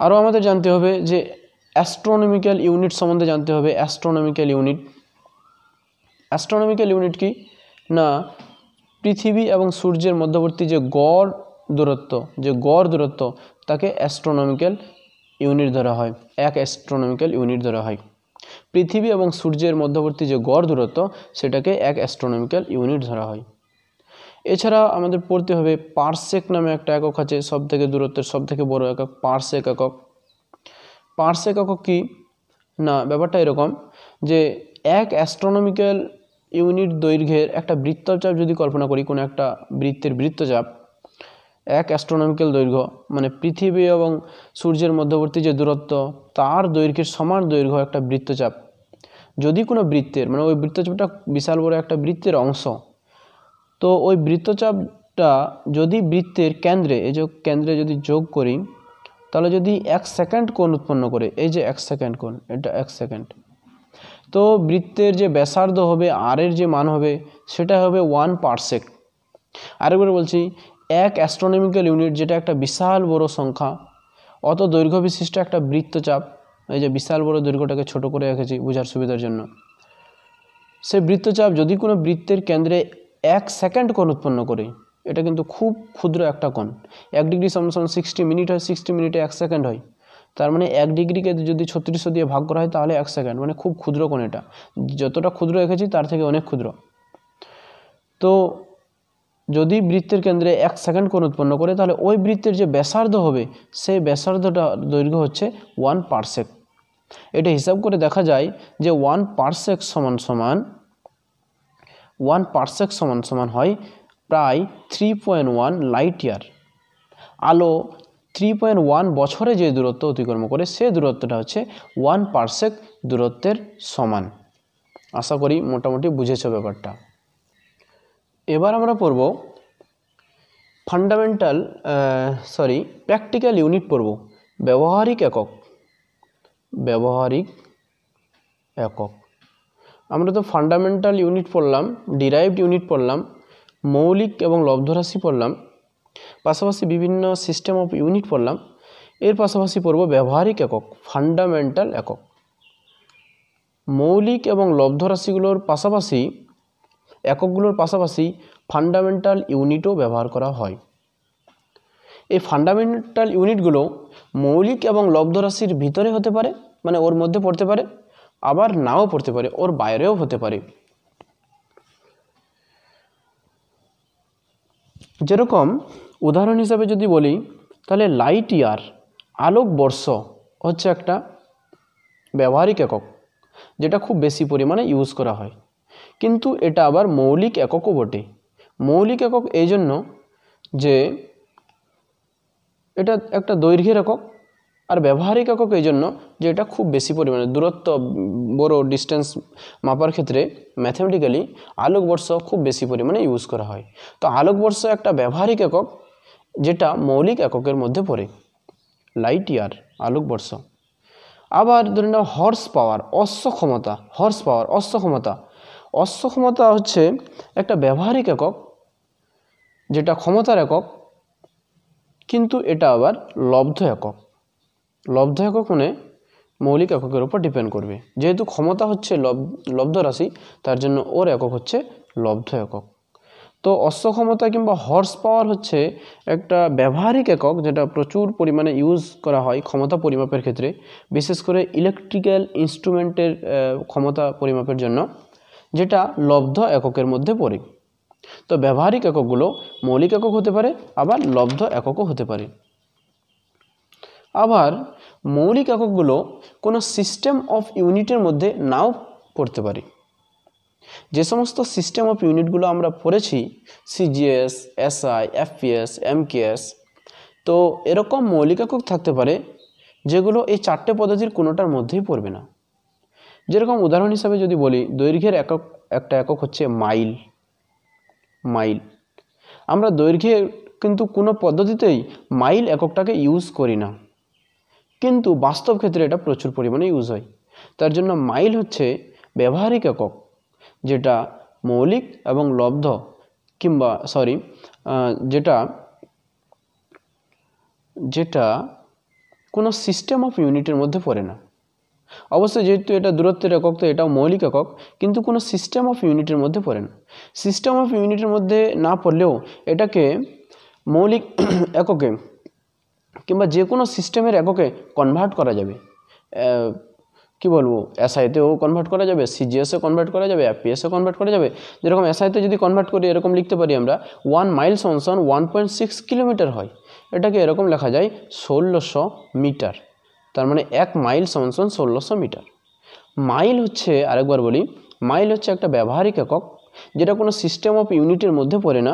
আরও আমাদের জানতে হবে যে অ্যাস্ট্রোনমিক্যাল ইউনিট সম্বন্ধে জানতে হবে অ্যাস্ট্রোনমিক্যাল ইউনিট অ্যাস্ট্রোনমিক্যাল ইউনিট কি না পৃথিবী এবং সূর্যের মধ্যবর্তী যে গড় দূরত্ব যে গড় দূরত্ব তাকে অ্যাস্ট্রোনমিক্যাল ইউনিট ধরা হয় এক অ্যাস্ট্রোনমিক্যাল ইউনিট ধরা হয় পৃথিবী এবং সূর্যের মধ্যবর্তী যে গড় দূরত্ব সেটাকে এক অ্যাস্ট্রোনমিক্যাল ইউনিট ধরা হয় এছাড়া আমাদের পড়তে হবে পার্সেক নামে একটা একক আছে সব থেকে দূরত্বের সব থেকে বড় একক পার্সেক একক পার্সেক একক কি না ব্যাপারটা এরকম যে এক অ্যাস্ট্রোনমিক্যাল ইউনিট দৈর্ঘ্যের একটা বৃত্তচাপ যদি কল্পনা করি কোনো একটা বৃত্তের বৃত্তচাপ এক অ্যাস্ট্রোনমিক্যাল দৈর্ঘ্য মানে পৃথিবী এবং সূর্যের মধ্যবর্তী যে দূরত্ব তার দৈর্ঘ্যের সমান দৈর্ঘ্য একটা বৃত্তচাপ যদি কোনো বৃত্তের মানে ওই বৃত্তচাপটা বিশাল বড় একটা বৃত্তের অংশ তো ওই বৃত্তচাপটা যদি বৃত্তের কেন্দ্রে এই যে কেন্দ্রে যদি যোগ করি তাহলে যদি এক সেকেন্ড কোণ উৎপন্ন করে এই যে এক সেকেন্ড কোণ এটা এক সেকেন্ড তো বৃত্তের যে ব্যাসার্ধ হবে আর এর যে মান হবে সেটা হবে ওয়ান পার্সেক আরেকবার বলছি এক অ্যাস্ট্রোনমিক্যাল ইউনিট যেটা একটা বিশাল বড় সংখ্যা অত দৈর্ঘ্য বিশিষ্ট একটা বৃত্তচাপ এই যে বিশাল বড় দৈর্ঘ্যটাকে ছোট করে রেখেছি বোঝার সুবিধার জন্য সে বৃত্তচাপ যদি কোনো বৃত্তের কেন্দ্রে এক সেকেন্ড কোণ উৎপন্ন করে এটা কিন্তু খুব ক্ষুদ্র একটা কোণ এক ডিগ্রি সমান সমান সিক্সটি মিনিট হয় সিক্সটি মিনিটে এক সেকেন্ড হয় তার মানে এক ডিগ্রিকে যদি ছত্রিশশো দিয়ে ভাগ করা হয় তাহলে এক সেকেন্ড মানে খুব ক্ষুদ্র কোন এটা যতটা ক্ষুদ্র রেখেছি তার থেকে অনেক ক্ষুদ্র তো যদি বৃত্তের কেন্দ্রে এক সেকেন্ড কোণ উৎপন্ন করে তাহলে ওই বৃত্তের যে ব্যাসার্ধ হবে সেই ব্যাসার্ধটা দৈর্ঘ্য হচ্ছে ওয়ান পারসেক এটা হিসাব করে দেখা যায় যে ওয়ান পারসেক সমান সমান ওয়ান পারসেক সমান সমান হয় প্রায় three point one light year আলো থ্রি পয়েন্ট ওয়ান বছরে যে দূরত্ব অতিক্রম করে সে দূরত্বটা হচ্ছে ওয়ান পার্সেক দূরত্বের সমান আশা করি মোটামুটি বুঝেছ ব্যাপারটা এবার আমরা পড়ব ফান্ডামেন্টাল সরি প্র্যাকটিক্যাল ইউনিট পড়ব ব্যবহারিক একক ব্যবহারিক একক আমরা তো ফান্ডামেন্টাল ইউনিট পড়লাম ডিরাইভড ইউনিট পড়লাম মৌলিক এবং লব্ধরাশি পড়লাম পাশাপাশি বিভিন্ন সিস্টেম অফ ইউনিট পড়লাম এর পাশাপাশি পড়ব ব্যবহারিক একক ফান্ডামেন্টাল একক মৌলিক এবং লব্ধ রাশিগুলোর পাশাপাশি এককগুলোর পাশাপাশি ফান্ডামেন্টাল ইউনিটও ব্যবহার করা হয় এই ফান্ডামেন্টাল ইউনিটগুলো মৌলিক এবং লব্ধ রাশির ভিতরে হতে পারে মানে ওর মধ্যে পড়তে পারে আবার নাও পড়তে পারে ওর বাইরেও হতে পারে যেরকম উদাহরণ হিসাবে যদি বলি তাহলে লাইট ইয়ার আলোকবর্ষ হচ্ছে একটা ব্যবহারিক একক যেটা খুব বেশি পরিমাণে ইউজ করা হয় কিন্তু এটা আবার মৌলিক এককও বটে মৌলিক একক এই জন্য যে এটা একটা দৈর্ঘ্যের একক আর ব্যবহারিক একক এই জন্য যে এটা খুব বেশি পরিমাণে দূরত্ব বড় ডিস্টেন্স মাপার ক্ষেত্রে ম্যাথামেটিক্যালি আলোকবর্ষ খুব বেশি পরিমাণে ইউজ করা হয় তো আলোকবর্ষ একটা ব্যবহারিক একক যেটা মৌলিক এককের মধ্যে পড়ে লাইট ইয়ার আলোকবর্ষ আবার ধরে নাও হর্স পাওয়ার অশ্ব ক্ষমতা হর্স পাওয়ার অশ্ব ক্ষমতা অশ্ব ক্ষমতা হচ্ছে একটা ব্যবহারিক একক যেটা ক্ষমতার একক কিন্তু এটা আবার লব্ধ একক লব্ধ একক মানে মৌলিক এককের উপর ডিপেন্ড করবে যেহেতু ক্ষমতা হচ্ছে লব লব্ধ রাশি তার জন্য ওর একক হচ্ছে লব্ধ একক তো অশ্বক্ষমতা কিংবা হর্স পাওয়ার হচ্ছে একটা ব্যবহারিক একক যেটা প্রচুর পরিমাণে ইউজ করা হয় ক্ষমতা পরিমাপের ক্ষেত্রে বিশেষ করে ইলেকট্রিক্যাল ইনস্ট্রুমেন্টের ক্ষমতা পরিমাপের জন্য যেটা লব্ধ এককের মধ্যে পড়ে তো ব্যবহারিক এককগুলো মৌলিক একক হতে পারে আবার লব্ধ এককও হতে পারে আবার মৌলিক এককগুলো কোনো সিস্টেম অফ ইউনিটের মধ্যে নাও পড়তে পারে যে সমস্ত সিস্টেম অফ ইউনিটগুলো আমরা পড়েছি সিজিএস এসআই এফপিএস এমকেএস তো এরকম মৌলিক একক থাকতে পারে যেগুলো এই চারটে পদ্ধতির কোনোটার মধ্যেই পড়বে না যেরকম উদাহরণ হিসাবে যদি বলি দৈর্ঘ্যের একক একটা একক হচ্ছে মাইল মাইল আমরা দৈর্ঘ্যের কিন্তু কোনো পদ্ধতিতেই মাইল এককটাকে ইউজ করি না কিন্তু বাস্তব ক্ষেত্রে এটা প্রচুর পরিমাণে ইউজ হয় তার জন্য মাইল হচ্ছে ব্যবহারিক একক যেটা মৌলিক এবং লব্ধ কিংবা সরি যেটা যেটা কোনো সিস্টেম অফ ইউনিটের মধ্যে পড়ে না অবশ্যই যেহেতু এটা দূরত্বের একক তো এটাও মৌলিক একক কিন্তু কোনো সিস্টেম অফ ইউনিটের মধ্যে পড়ে না সিস্টেম অফ ইউনিটের মধ্যে না পড়লেও এটাকে মৌলিক এককে কিংবা যে কোনো সিস্টেমের এককে কনভার্ট করা যাবে কি বলবো এসআইতেও কনভার্ট করা যাবে সিজিএসে কনভার্ট করা যাবে এফপিএসে কনভার্ট করা যাবে যেরকম এসআইতে যদি কনভার্ট করি এরকম লিখতে পারি আমরা ওয়ান মাইল সনসন ওয়ান পয়েন্ট সিক্স কিলোমিটার হয় এটাকে এরকম লেখা যায় ষোলোশো মিটার তার মানে এক মাইল সনসন ষোলোশো মিটার মাইল হচ্ছে আরেকবার বলি মাইল হচ্ছে একটা ব্যবহারিক একক যেটা কোনো সিস্টেম অফ ইউনিটের মধ্যে পড়ে না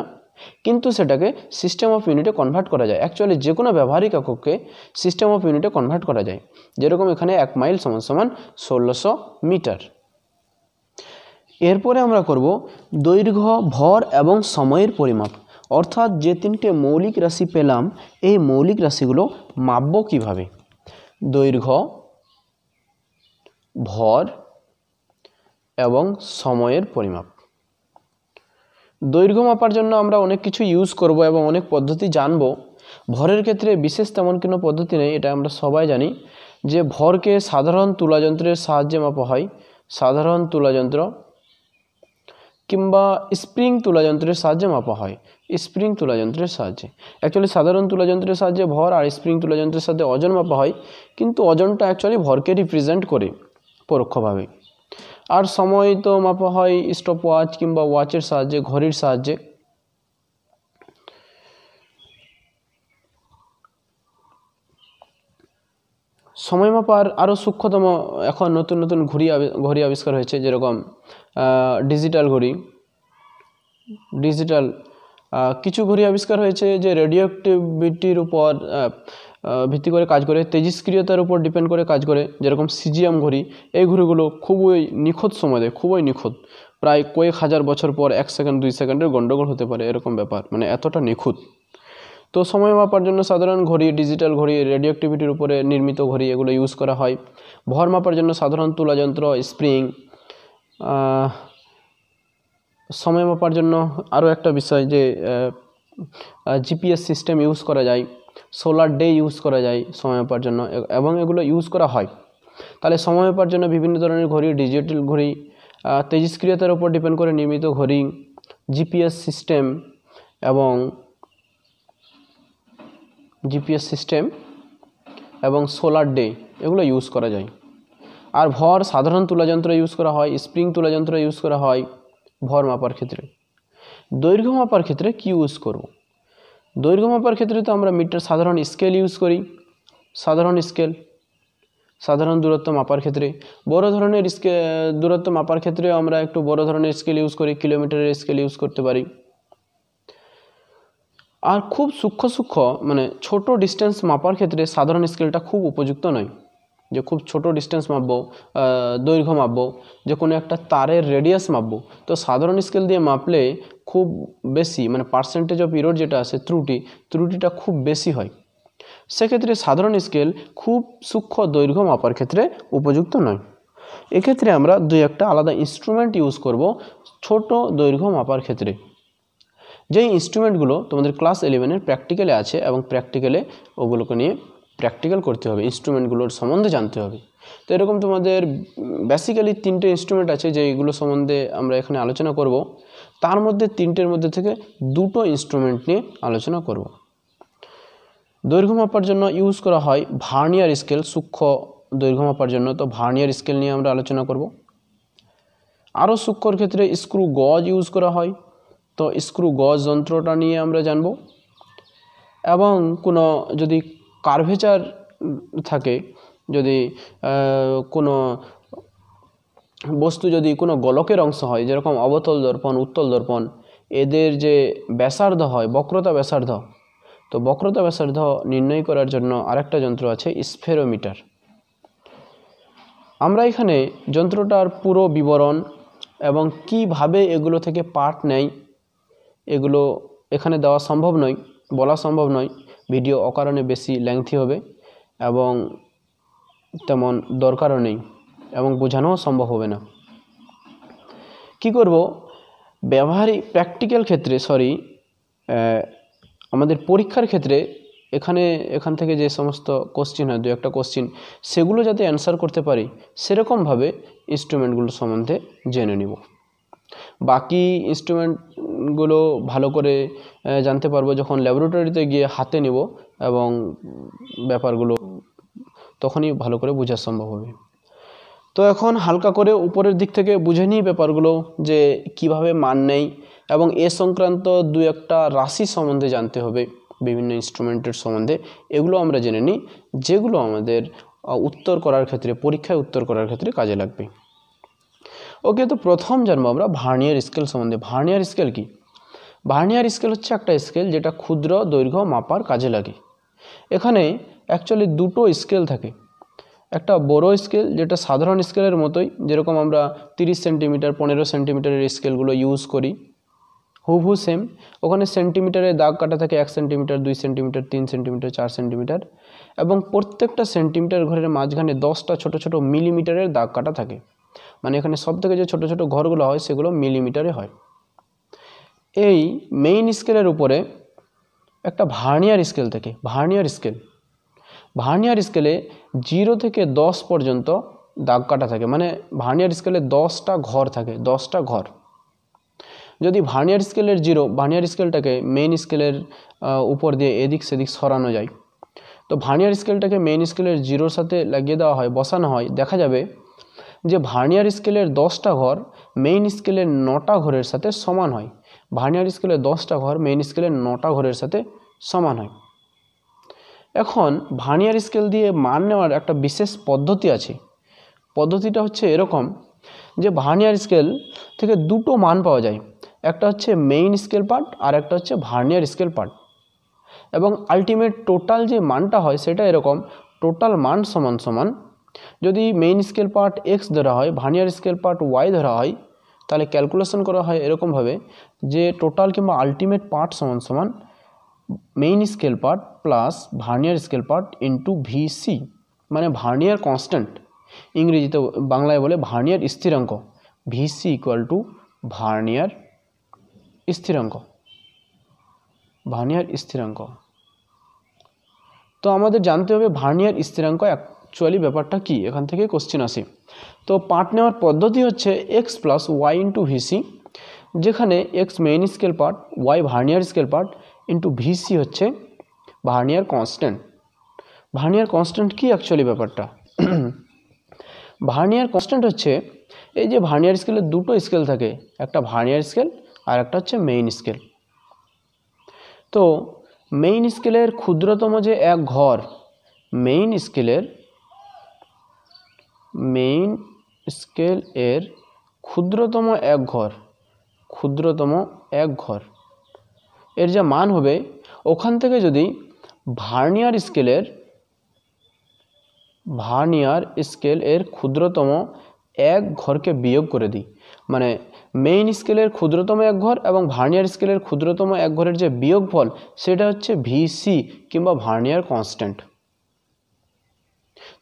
কিন্তু সেটাকে সিস্টেম অফ ইউনিটে কনভার্ট করা যায় অ্যাকচুয়ালি যে কোনো ব্যবহারিক এককে সিস্টেম অফ ইউনিটে কনভার্ট করা যায় যেরকম এখানে এক মাইল সমান সমান ষোলোশো মিটার এরপরে আমরা করব দৈর্ঘ্য ভর এবং সময়ের পরিমাপ অর্থাৎ যে তিনটে মৌলিক রাশি পেলাম এই মৌলিক রাশিগুলো মাপব কিভাবে দৈর্ঘ্য ভর এবং সময়ের পরিমাপ দৈর্ঘ্য মাপার জন্য আমরা অনেক কিছু ইউজ করব এবং অনেক পদ্ধতি জানব ভরের ক্ষেত্রে বিশেষ তেমন কোনো পদ্ধতি নেই এটা আমরা সবাই জানি যে ভরকে সাধারণ তুলাযন্ত্রের সাহায্যে মাপা হয় সাধারণ তুলাযন্ত্র কিংবা স্প্রিং তুলাযন্ত্রের সাহায্যে মাপা হয় স্প্রিং তুলাযন্ত্রের সাহায্যে অ্যাকচুয়ালি সাধারণ তুলাযন্ত্রের সাহায্যে ভর আর স্প্রিং তুলাযন্ত্রের সাথে ওজন মাপা হয় কিন্তু ওজনটা অ্যাকচুয়ালি ভরকে রিপ্রেজেন্ট করে পরোক্ষভাবে আর সময় তো মাপা হয় স্টপ ওয়াচ কিংবা ওয়াচের সাহায্যে ঘড়ির সাহায্যে সময় মাপার আরও সূক্ষ্মতম এখন নতুন নতুন ঘড়ি ঘড়ি আবিষ্কার হয়েছে যেরকম ডিজিটাল ঘড়ি ডিজিটাল কিছু ঘড়ি আবিষ্কার হয়েছে যে রেডিও অ্যাক্টিভিটির উপর ভিত্তি করে কাজ করে তেজস্ক্রিয়তার উপর ডিপেন্ড করে কাজ করে যেরকম সিজিয়াম ঘড়ি এই ঘড়িগুলো খুবই নিখুঁত সময় দেয় খুবই নিখুঁত প্রায় কয়েক হাজার বছর পর এক সেকেন্ড দুই সেকেন্ডের গণ্ডগোল হতে পারে এরকম ব্যাপার মানে এতটা নিখুঁত তো সময় মাপার জন্য সাধারণ ঘড়ি ডিজিটাল ঘড়ি রেডিও অ্যাক্টিভিটির উপরে নির্মিত ঘড়ি এগুলো ইউজ করা হয় ভর মাপার জন্য সাধারণ তুলাযন্ত্র স্প্রিং সময় মাপার জন্য আরও একটা বিষয় যে জিপিএস সিস্টেম ইউজ করা যায় সোলার ডে ইউজ করা যায় সময় ব্যাপার জন্য এবং এগুলো ইউজ করা হয় তাহলে সময় ব্যাপার জন্য বিভিন্ন ধরনের ঘড়ি ডিজিটাল ঘড়ি তেজস্ক্রিয়তার উপর ডিপেন্ড করে নির্মিত ঘড়ি জিপিএস সিস্টেম এবং জিপিএস সিস্টেম এবং সোলার ডে এগুলো ইউজ করা যায় আর ভর সাধারণ তুলাযন্ত্র ইউজ করা হয় স্প্রিং তুলাযন্ত্র ইউজ করা হয় ভর মাপার ক্ষেত্রে দৈর্ঘ্য মাপার ক্ষেত্রে কি ইউজ করব দৈর্ঘ্য মাপার ক্ষেত্রে তো আমরা মিটার সাধারণ স্কেল ইউজ করি সাধারণ স্কেল সাধারণ দূরত্ব মাপার ক্ষেত্রে বড় ধরনের স্কে দূরত্ব মাপার ক্ষেত্রে আমরা একটু বড় ধরনের স্কেল ইউজ করি কিলোমিটারের স্কেল ইউজ করতে পারি আর খুব সূক্ষ্ম সূক্ষ্ম মানে ছোট ডিস্টেন্স মাপার ক্ষেত্রে সাধারণ স্কেলটা খুব উপযুক্ত নয় যে খুব ছোট ডিস্টেন্স মাপবো দৈর্ঘ্য মাপবো যে কোনো একটা তারের রেডিয়াস মাপবো তো সাধারণ স্কেল দিয়ে মাপলে খুব বেশি মানে পার্সেন্টেজ অফ ইরোড যেটা আছে ত্রুটি ত্রুটিটা খুব বেশি হয় সেক্ষেত্রে সাধারণ স্কেল খুব সূক্ষ্ম দৈর্ঘ্য মাপার ক্ষেত্রে উপযুক্ত নয় এক্ষেত্রে আমরা দুই একটা আলাদা ইনস্ট্রুমেন্ট ইউজ করব ছোট দৈর্ঘ্য মাপার ক্ষেত্রে যেই ইনস্ট্রুমেন্টগুলো তোমাদের ক্লাস ইলেভেনের প্র্যাকটিক্যালে আছে এবং প্র্যাকটিক্যালে ওগুলোকে নিয়ে প্র্যাকটিক্যাল করতে হবে ইনস্ট্রুমেন্টগুলোর সম্বন্ধে জানতে হবে তো এরকম তোমাদের বেসিক্যালি তিনটে ইনস্ট্রুমেন্ট আছে যে এইগুলো সম্বন্ধে আমরা এখানে আলোচনা করব তার মধ্যে তিনটের মধ্যে থেকে দুটো ইনস্ট্রুমেন্ট নিয়ে আলোচনা করব দৈর্ঘ্য মাপার জন্য ইউজ করা হয় ভার্নিয়ার স্কেল সূক্ষ্ম দৈর্ঘ্য মাপার জন্য তো ভার্নিয়ার স্কেল নিয়ে আমরা আলোচনা করব আরও সূক্ষ্মর ক্ষেত্রে স্ক্রু গজ ইউজ করা হয় তো স্ক্রু গজ যন্ত্রটা নিয়ে আমরা জানব এবং কোনো যদি কার্ভেচার থাকে যদি কোনো বস্তু যদি কোনো গোলকের অংশ হয় যেরকম অবতল দর্পণ উত্তল দর্পণ এদের যে ব্যাসার্ধ হয় বক্রতা ব্যাসার্ধ তো বক্রতা ব্যাসার্ধ নির্ণয় করার জন্য আরেকটা যন্ত্র আছে স্ফেরোমিটার আমরা এখানে যন্ত্রটার পুরো বিবরণ এবং কিভাবে এগুলো থেকে পার্ট নেয় এগুলো এখানে দেওয়া সম্ভব নয় বলা সম্ভব নয় ভিডিও অকারণে বেশি লেংথি হবে এবং তেমন দরকারও নেই এবং বোঝানোও সম্ভব হবে না কি করব ব্যবহারিক প্র্যাকটিক্যাল ক্ষেত্রে সরি আমাদের পরীক্ষার ক্ষেত্রে এখানে এখান থেকে যে সমস্ত কোশ্চিন হয় দু একটা কোশ্চিন সেগুলো যাতে অ্যান্সার করতে পারি সেরকমভাবে ইনস্ট্রুমেন্টগুলো সম্বন্ধে জেনে নিব বাকি ইনস্ট্রুমেন্ট গুলো ভালো করে জানতে পারবো যখন ল্যাবরেটরিতে গিয়ে হাতে নেব এবং ব্যাপারগুলো তখনই ভালো করে বোঝা সম্ভব হবে তো এখন হালকা করে উপরের দিক থেকে বুঝে নিই ব্যাপারগুলো যে কিভাবে মান নেই এবং এ সংক্রান্ত দু একটা রাশি সম্বন্ধে জানতে হবে বিভিন্ন ইনস্ট্রুমেন্টের সম্বন্ধে এগুলো আমরা জেনে নিই যেগুলো আমাদের উত্তর করার ক্ষেত্রে পরীক্ষায় উত্তর করার ক্ষেত্রে কাজে লাগবে ওকে তো প্রথম জানবো আমরা ভার্নিয়ার স্কেল সম্বন্ধে ভার্নিয়ার স্কেল কি ভার্নিয়ার স্কেল হচ্ছে একটা স্কেল যেটা ক্ষুদ্র দৈর্ঘ্য মাপার কাজে লাগে এখানে অ্যাকচুয়ালি দুটো স্কেল থাকে একটা বড় স্কেল যেটা সাধারণ স্কেলের মতোই যেরকম আমরা 30 সেন্টিমিটার পনেরো সেন্টিমিটারের স্কেলগুলো ইউজ করি হুবহু সেম ওখানে সেন্টিমিটারে দাগ কাটা থাকে এক সেন্টিমিটার দুই সেন্টিমিটার তিন সেন্টিমিটার চার সেন্টিমিটার এবং প্রত্যেকটা সেন্টিমিটার ঘরের মাঝখানে দশটা ছোট ছোট মিলিমিটারের দাগ কাটা থাকে মানে এখানে সব থেকে যে ছোটো ছোটো ঘরগুলো হয় সেগুলো মিলিমিটারে হয় এই মেইন স্কেলের উপরে একটা ভার্নিয়ার স্কেল থেকে ভার্নিয়ার স্কেল ভার্নিয়ার স্কেলে জিরো থেকে দশ পর্যন্ত দাগ কাটা থাকে মানে ভার্নিয়ার স্কেলে দশটা ঘর থাকে দশটা ঘর যদি ভার্নিয়ার স্কেলের জিরো ভার্নিয়ার স্কেলটাকে মেইন স্কেলের উপর দিয়ে এদিক সেদিক সরানো যায় তো ভার্নিয়ার স্কেলটাকে মেইন স্কেলের জিরোর সাথে লাগিয়ে দেওয়া হয় বসানো হয় দেখা যাবে যে ভার্নিয়ার স্কেলের দশটা ঘর মেইন স্কেলের নটা ঘরের সাথে সমান হয় ভার্নিয়ার স্কেলের দশটা ঘর মেইন স্কেলের নটা ঘরের সাথে সমান হয় এখন ভার্নিয়ার স্কেল দিয়ে মান নেওয়ার একটা বিশেষ পদ্ধতি আছে পদ্ধতিটা হচ্ছে এরকম যে ভার্নিয়ার স্কেল থেকে দুটো মান পাওয়া যায় একটা হচ্ছে মেইন স্কেল পার্ট আর একটা হচ্ছে ভার্নিয়ার স্কেল পার্ট এবং আলটিমেট টোটাল যে মানটা হয় সেটা এরকম টোটাল মান সমান সমান যদি মেইন স্কেল পার্ট এক্স ধরা হয় ভার্নিয়ার স্কেল পার্ট ওয়াই ধরা হয় তাহলে ক্যালকুলেশন করা হয় এরকমভাবে যে টোটাল কিংবা আলটিমেট পার্ট সমান সমান main scale part plus vernier scale part into VC মানে ভার্নিয়ার কনস্ট্যান্ট ইংরেজিতে বাংলায় বলে ভার্নিয়ার স্থিরাঙ্ক ভিসি ইকুয়াল টু ভার্নিয়ার স্থিরাঙ্ক ভার্নিয়ার স্থিরাঙ্ক তো আমাদের জানতে হবে ভার্নিয়ার স্থিরাঙ্ক এক অ্যাকচুয়ালি ব্যাপারটা কি এখান থেকে কোশ্চিন আসে তো পার্ট নেওয়ার পদ্ধতি হচ্ছে X plus Y into VC যেখানে X main scale part Y vernier scale part into VC হচ্ছে ভার্নিয়ার কনস্ট্যান্ট ভার্নিয়ার কনস্ট্যান্ট কি অ্যাকচুয়ালি ব্যাপারটা ভার্নিয়ার কনস্ট্যান্ট হচ্ছে এই যে ভার্নিয়ার স্কেলে দুটো স্কেল থাকে একটা ভার্নিয়ার স্কেল আর একটা হচ্ছে মেইন স্কেল তো মেইন স্কেলের ক্ষুদ্রতম যে এক ঘর মেইন স্কেলের মেইন স্কেল এর ক্ষুদ্রতম এক ঘর ক্ষুদ্রতম এক ঘর এর যা মান হবে ওখান থেকে যদি ভার্নিয়ার স্কেলের ভার্নিয়ার স্কেল এর ক্ষুদ্রতম এক ঘরকে বিয়োগ করে দিই মানে মেইন স্কেলের ক্ষুদ্রতম এক ঘর এবং ভার্নিয়ার স্কেলের ক্ষুদ্রতম এক ঘরের যে বিয়োগ ফল সেটা হচ্ছে ভিসি কিংবা ভার্নিয়ার কনস্ট্যান্ট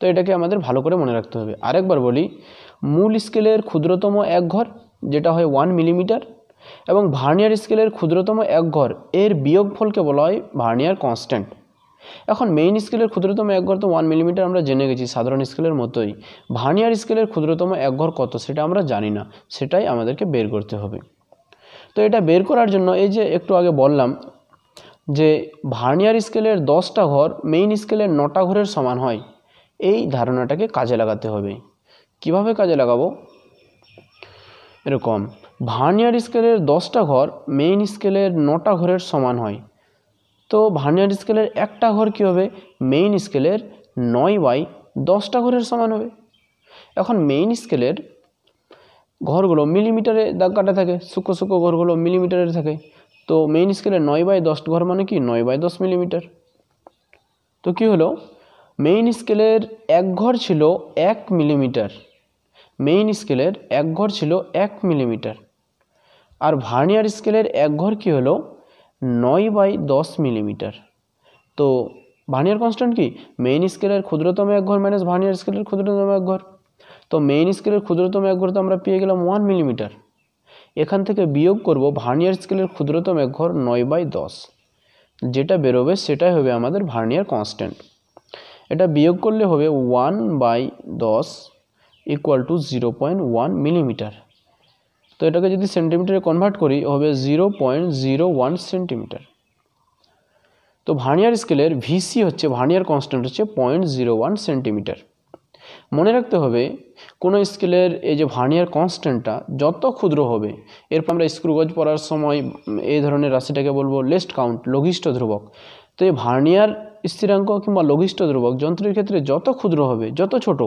তো এটাকে আমাদের ভালো করে মনে রাখতে হবে আরেকবার বলি মূল স্কেলের ক্ষুদ্রতম এক ঘর যেটা হয় ওয়ান মিলিমিটার এবং ভার্নিয়ার স্কেলের ক্ষুদ্রতম এক ঘর এর বিয়োগফলকে বলা হয় ভার্নিয়ার কনস্ট্যান্ট এখন মেইন স্কেলের ক্ষুদ্রতম এক ঘর তো ওয়ান মিলিমিটার আমরা জেনে গেছি সাধারণ স্কেলের মতোই ভার্নিয়ার স্কেলের ক্ষুদ্রতম এক ঘর কত সেটা আমরা জানি না সেটাই আমাদেরকে বের করতে হবে তো এটা বের করার জন্য এই যে একটু আগে বললাম যে ভার্নিয়ার স্কেলের দশটা ঘর মেইন স্কেলের নটা ঘরের সমান হয় এই ধারণাটাকে কাজে লাগাতে হবে কিভাবে কাজে লাগাবো এরকম ভার্নিয়ার স্কেলের দশটা ঘর মেইন স্কেলের নটা ঘরের সমান হয় তো ভার্নিয়ার স্কেলের একটা ঘর কী হবে মেইন স্কেলের নয় বাই দশটা ঘরের সমান হবে এখন মেইন স্কেলের ঘরগুলো মিলিমিটারে দাগ কাটা থাকে সুক্ষ সুক্ষ ঘরগুলো মিলিমিটারের থাকে তো মেইন স্কেলের নয় বাই দশ ঘর মানে কি নয় বাই দশ মিলিমিটার তো কী হলো মেইন স্কেলের এক ঘর ছিল এক মিলিমিটার মেইন স্কেলের এক ঘর ছিল এক মিলিমিটার আর ভার্নিয়ার স্কেলের এক ঘর কী হলো নয় বাই দশ মিলিমিটার তো ভার্নিয়ার কনস্ট্যান্ট কি মেইন স্কেলের ক্ষুদ্রতম এক ঘর মাইনাস ভার্নিয়ার স্কেলের ক্ষুদ্রতম এক ঘর তো মেইন স্কেলের ক্ষুদ্রতম এক ঘর তো আমরা পেয়ে গেলাম ওয়ান মিলিমিটার এখান থেকে বিয়োগ করব ভার্নিয়ার স্কেলের ক্ষুদ্রতম এক ঘর নয় বাই দশ যেটা বেরোবে সেটাই হবে আমাদের ভার্নিয়ার কনস্ট্যান্ট এটা বিয়োগ করলে হবে ওয়ান বাই দশ equal to zero point one millimetre তো এটাকে যদি সেন্টিমিটারে কনভার্ট করি হবে zero point zero one centimetre তো ভার্নিয়ার স্কেলের ভিসি হচ্ছে ভার্নিয়ার কনস্ট্যান্ট হচ্ছে পয়েন্ট জিরো ওয়ান সেন্টিমিটার মনে রাখতে হবে কোনো স্কেলের এই যে ভার্নিয়ার কনস্ট্যান্টটা যত ক্ষুদ্র হবে এরপর আমরা স্ক্রুগজ পড়ার সময় এই ধরনের রাশিটাকে বলবো লেস্ট কাউন্ট লঘিষ্ঠ ধ্রুবক তো এই ভার্নিয়ার স্থিরাঙ্ক কিংবা লঘিষ্ঠ ধ্রুবক যন্ত্রের ক্ষেত্রে যত ক্ষুদ্র হবে যত ছোট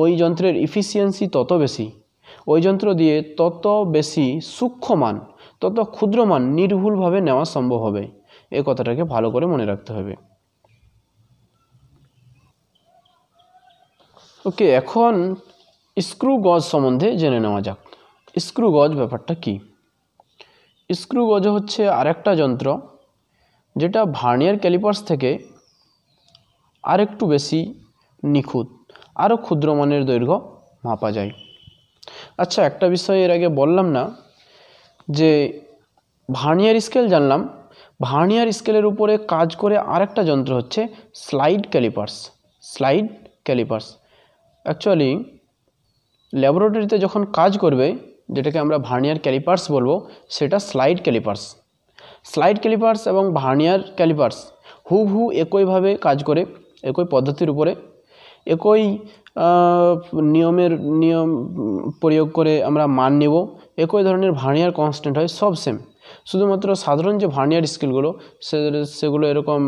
ওই যন্ত্রের ইফিসিয়েন্সি তত বেশি ওই যন্ত্র দিয়ে তত বেশি সূক্ষ্ম মান তত ক্ষুদ্র মান নির্ভুলভাবে নেওয়া সম্ভব হবে এ কথাটাকে ভালো করে মনে রাখতে হবে ওকে এখন স্ক্রু গজ সম্বন্ধে জেনে নেওয়া যাক স্ক্রু গজ ব্যাপারটা কি স্ক্রু গজ হচ্ছে আরেকটা যন্ত্র যেটা ভার্নিয়ার ক্যালিপার্স থেকে আরেকটু বেশি নিখুঁত আরও ক্ষুদ্র মানের দৈর্ঘ্য মাপা যায় আচ্ছা একটা বিষয় এর আগে বললাম না যে ভার্নিয়ার স্কেল জানলাম ভার্নিয়ার স্কেলের উপরে কাজ করে আরেকটা যন্ত্র হচ্ছে slide callipers slide callipers actually ল্যাবরেটরিতে যখন কাজ করবে যেটাকে আমরা ভার্নিয়ার ক্যালিপার্স বলবো সেটা স্লাইড ক্যালিপার্স স্লাইড ক্যালিপার্স এবং ভার্নিয়ার ক্যালিপার্স হুবহু একইভাবে কাজ করে একই পদ্ধতির উপরে একই নিয়মের নিয়ম প্রয়োগ করে আমরা মান নেব একই ধরনের ভার্নিয়ার কনস্ট্যান্ট হয় সব সেম শুধুমাত্র সাধারণ যে ভার্নিয়ার স্কেলগুলো সে সেগুলো এরকম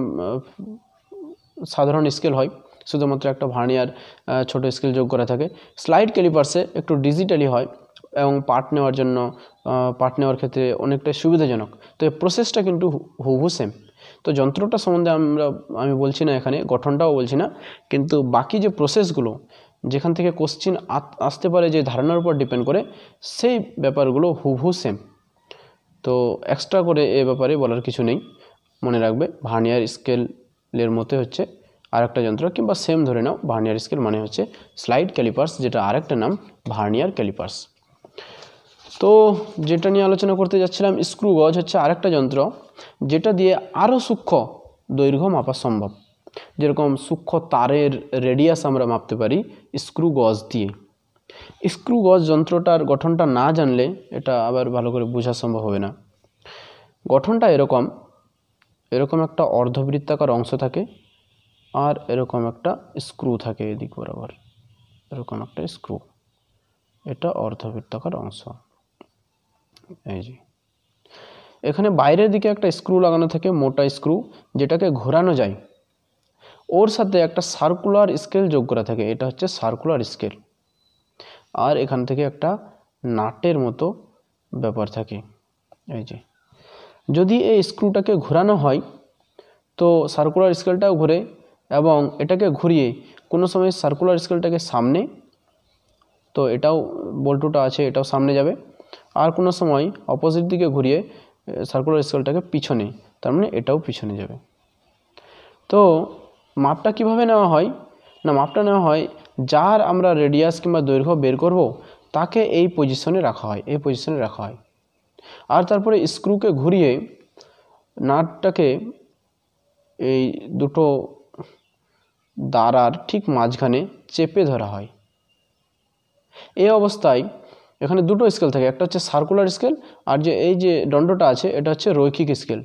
সাধারণ স্কেল হয় শুধুমাত্র একটা ভার্নিয়ার ছোট স্কেল যোগ করা থাকে স্লাইড ক্যালিপার্সে একটু ডিজিটালি হয় এবং পার্ট নেওয়ার জন্য পার্ট নেওয়ার ক্ষেত্রে অনেকটাই সুবিধাজনক তো এই প্রসেসটা কিন্তু হুবহু সেম তো যন্ত্রটা সম্বন্ধে আমরা আমি বলছি না এখানে গঠনটাও বলছি না কিন্তু বাকি যে প্রসেসগুলো যেখান থেকে কোশ্চিন আসতে পারে যে ধারণার উপর ডিপেন্ড করে সেই ব্যাপারগুলো হুবহু সেম তো এক্সট্রা করে এ ব্যাপারে বলার কিছু নেই মনে রাখবে ভার্নিয়ার স্কেলের মতে হচ্ছে আর একটা যন্ত্র কিংবা সেম ধরে নাও ভার্নিয়ার স্কেল মানে হচ্ছে স্লাইড ক্যালিপার্স যেটা আরেকটা নাম ভার্নিয়ার ক্যালিপার্স তো যেটা নিয়ে আলোচনা করতে যাচ্ছিলাম স্ক্রু গজ হচ্ছে আরেকটা যন্ত্র যেটা দিয়ে আরও সূক্ষ্ম দৈর্ঘ্য মাপা সম্ভব যেরকম সূক্ষ্ম তারের রেডিয়াস আমরা মাপতে পারি স্ক্রু গজ দিয়ে স্ক্রু গজ যন্ত্রটার গঠনটা না জানলে এটা আবার ভালো করে বোঝা সম্ভব হবে না গঠনটা এরকম এরকম একটা অর্ধবৃত্তাকার অংশ থাকে আর এরকম একটা স্ক্রু থাকে এদিক বরাবর এরকম একটা স্ক্রু এটা অর্ধবৃত্তাকার অংশ এই যে এখানে বাইরের দিকে একটা স্ক্রু লাগানো থাকে মোটা স্ক্রু যেটাকে ঘোরানো যায় ওর সাথে একটা সার্কুলার স্কেল যোগ করা থাকে এটা হচ্ছে সার্কুলার স্কেল আর এখান থেকে একটা নাটের মতো ব্যাপার থাকে এই যে যদি এই স্ক্রুটাকে ঘোরানো হয় তো সার্কুলার স্কেলটাও ঘোরে এবং এটাকে ঘুরিয়ে কোনো সময় সার্কুলার স্কেলটাকে সামনে তো এটাও বল্টুটা আছে এটাও সামনে যাবে আর কোনো সময় অপোজিট দিকে ঘুরিয়ে সার্কুলার স্কেলটাকে পিছনে তার মানে এটাও পিছনে যাবে তো মাপটা কিভাবে নেওয়া হয় না মাপটা নেওয়া হয় যার আমরা রেডিয়াস কিংবা দৈর্ঘ্য বের করব তাকে এই পজিশনে রাখা হয় এই পজিশনে রাখা হয় আর তারপরে স্ক্রুকে ঘুরিয়ে নাটটাকে এই দুটো দাঁড়ার ঠিক মাঝখানে চেপে ধরা হয় এই অবস্থায় এখানে দুটো স্কেল থাকে একটা হচ্ছে সার্কুলার স্কেল আর যে এই যে দণ্ডটা আছে এটা হচ্ছে রৈখিক স্কেল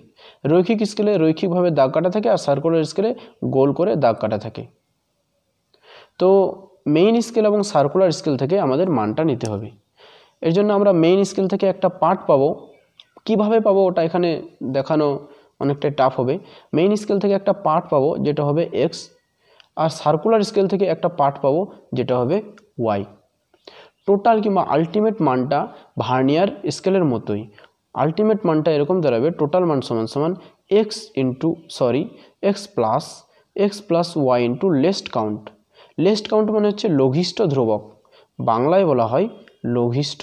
রৈখিক স্কেলে রৈখিকভাবে দাগ কাটা থাকে আর সার্কুলার স্কেলে গোল করে দাগ কাটা থাকে তো মেইন স্কেল এবং সার্কুলার স্কেল থেকে আমাদের মানটা নিতে হবে এর জন্য আমরা মেইন স্কেল থেকে একটা পার্ট পাবো কিভাবে পাবো ওটা এখানে দেখানো অনেকটাই টাফ হবে মেইন স্কেল থেকে একটা পার্ট পাবো যেটা হবে এক্স আর সার্কুলার স্কেল থেকে একটা পার্ট পাবো যেটা হবে ওয়াই টোটাল কিংবা আলটিমেট মানটা ভার্নিয়ার স্কেলের মতোই আলটিমেট মানটা এরকম দাঁড়াবে টোটাল মান সমান সমান X into sorry X plus X plus Y into least count least count মানে হচ্ছে লঘিষ্ঠ ধ্রুবক বাংলায় বলা হয় লঘিষ্ঠ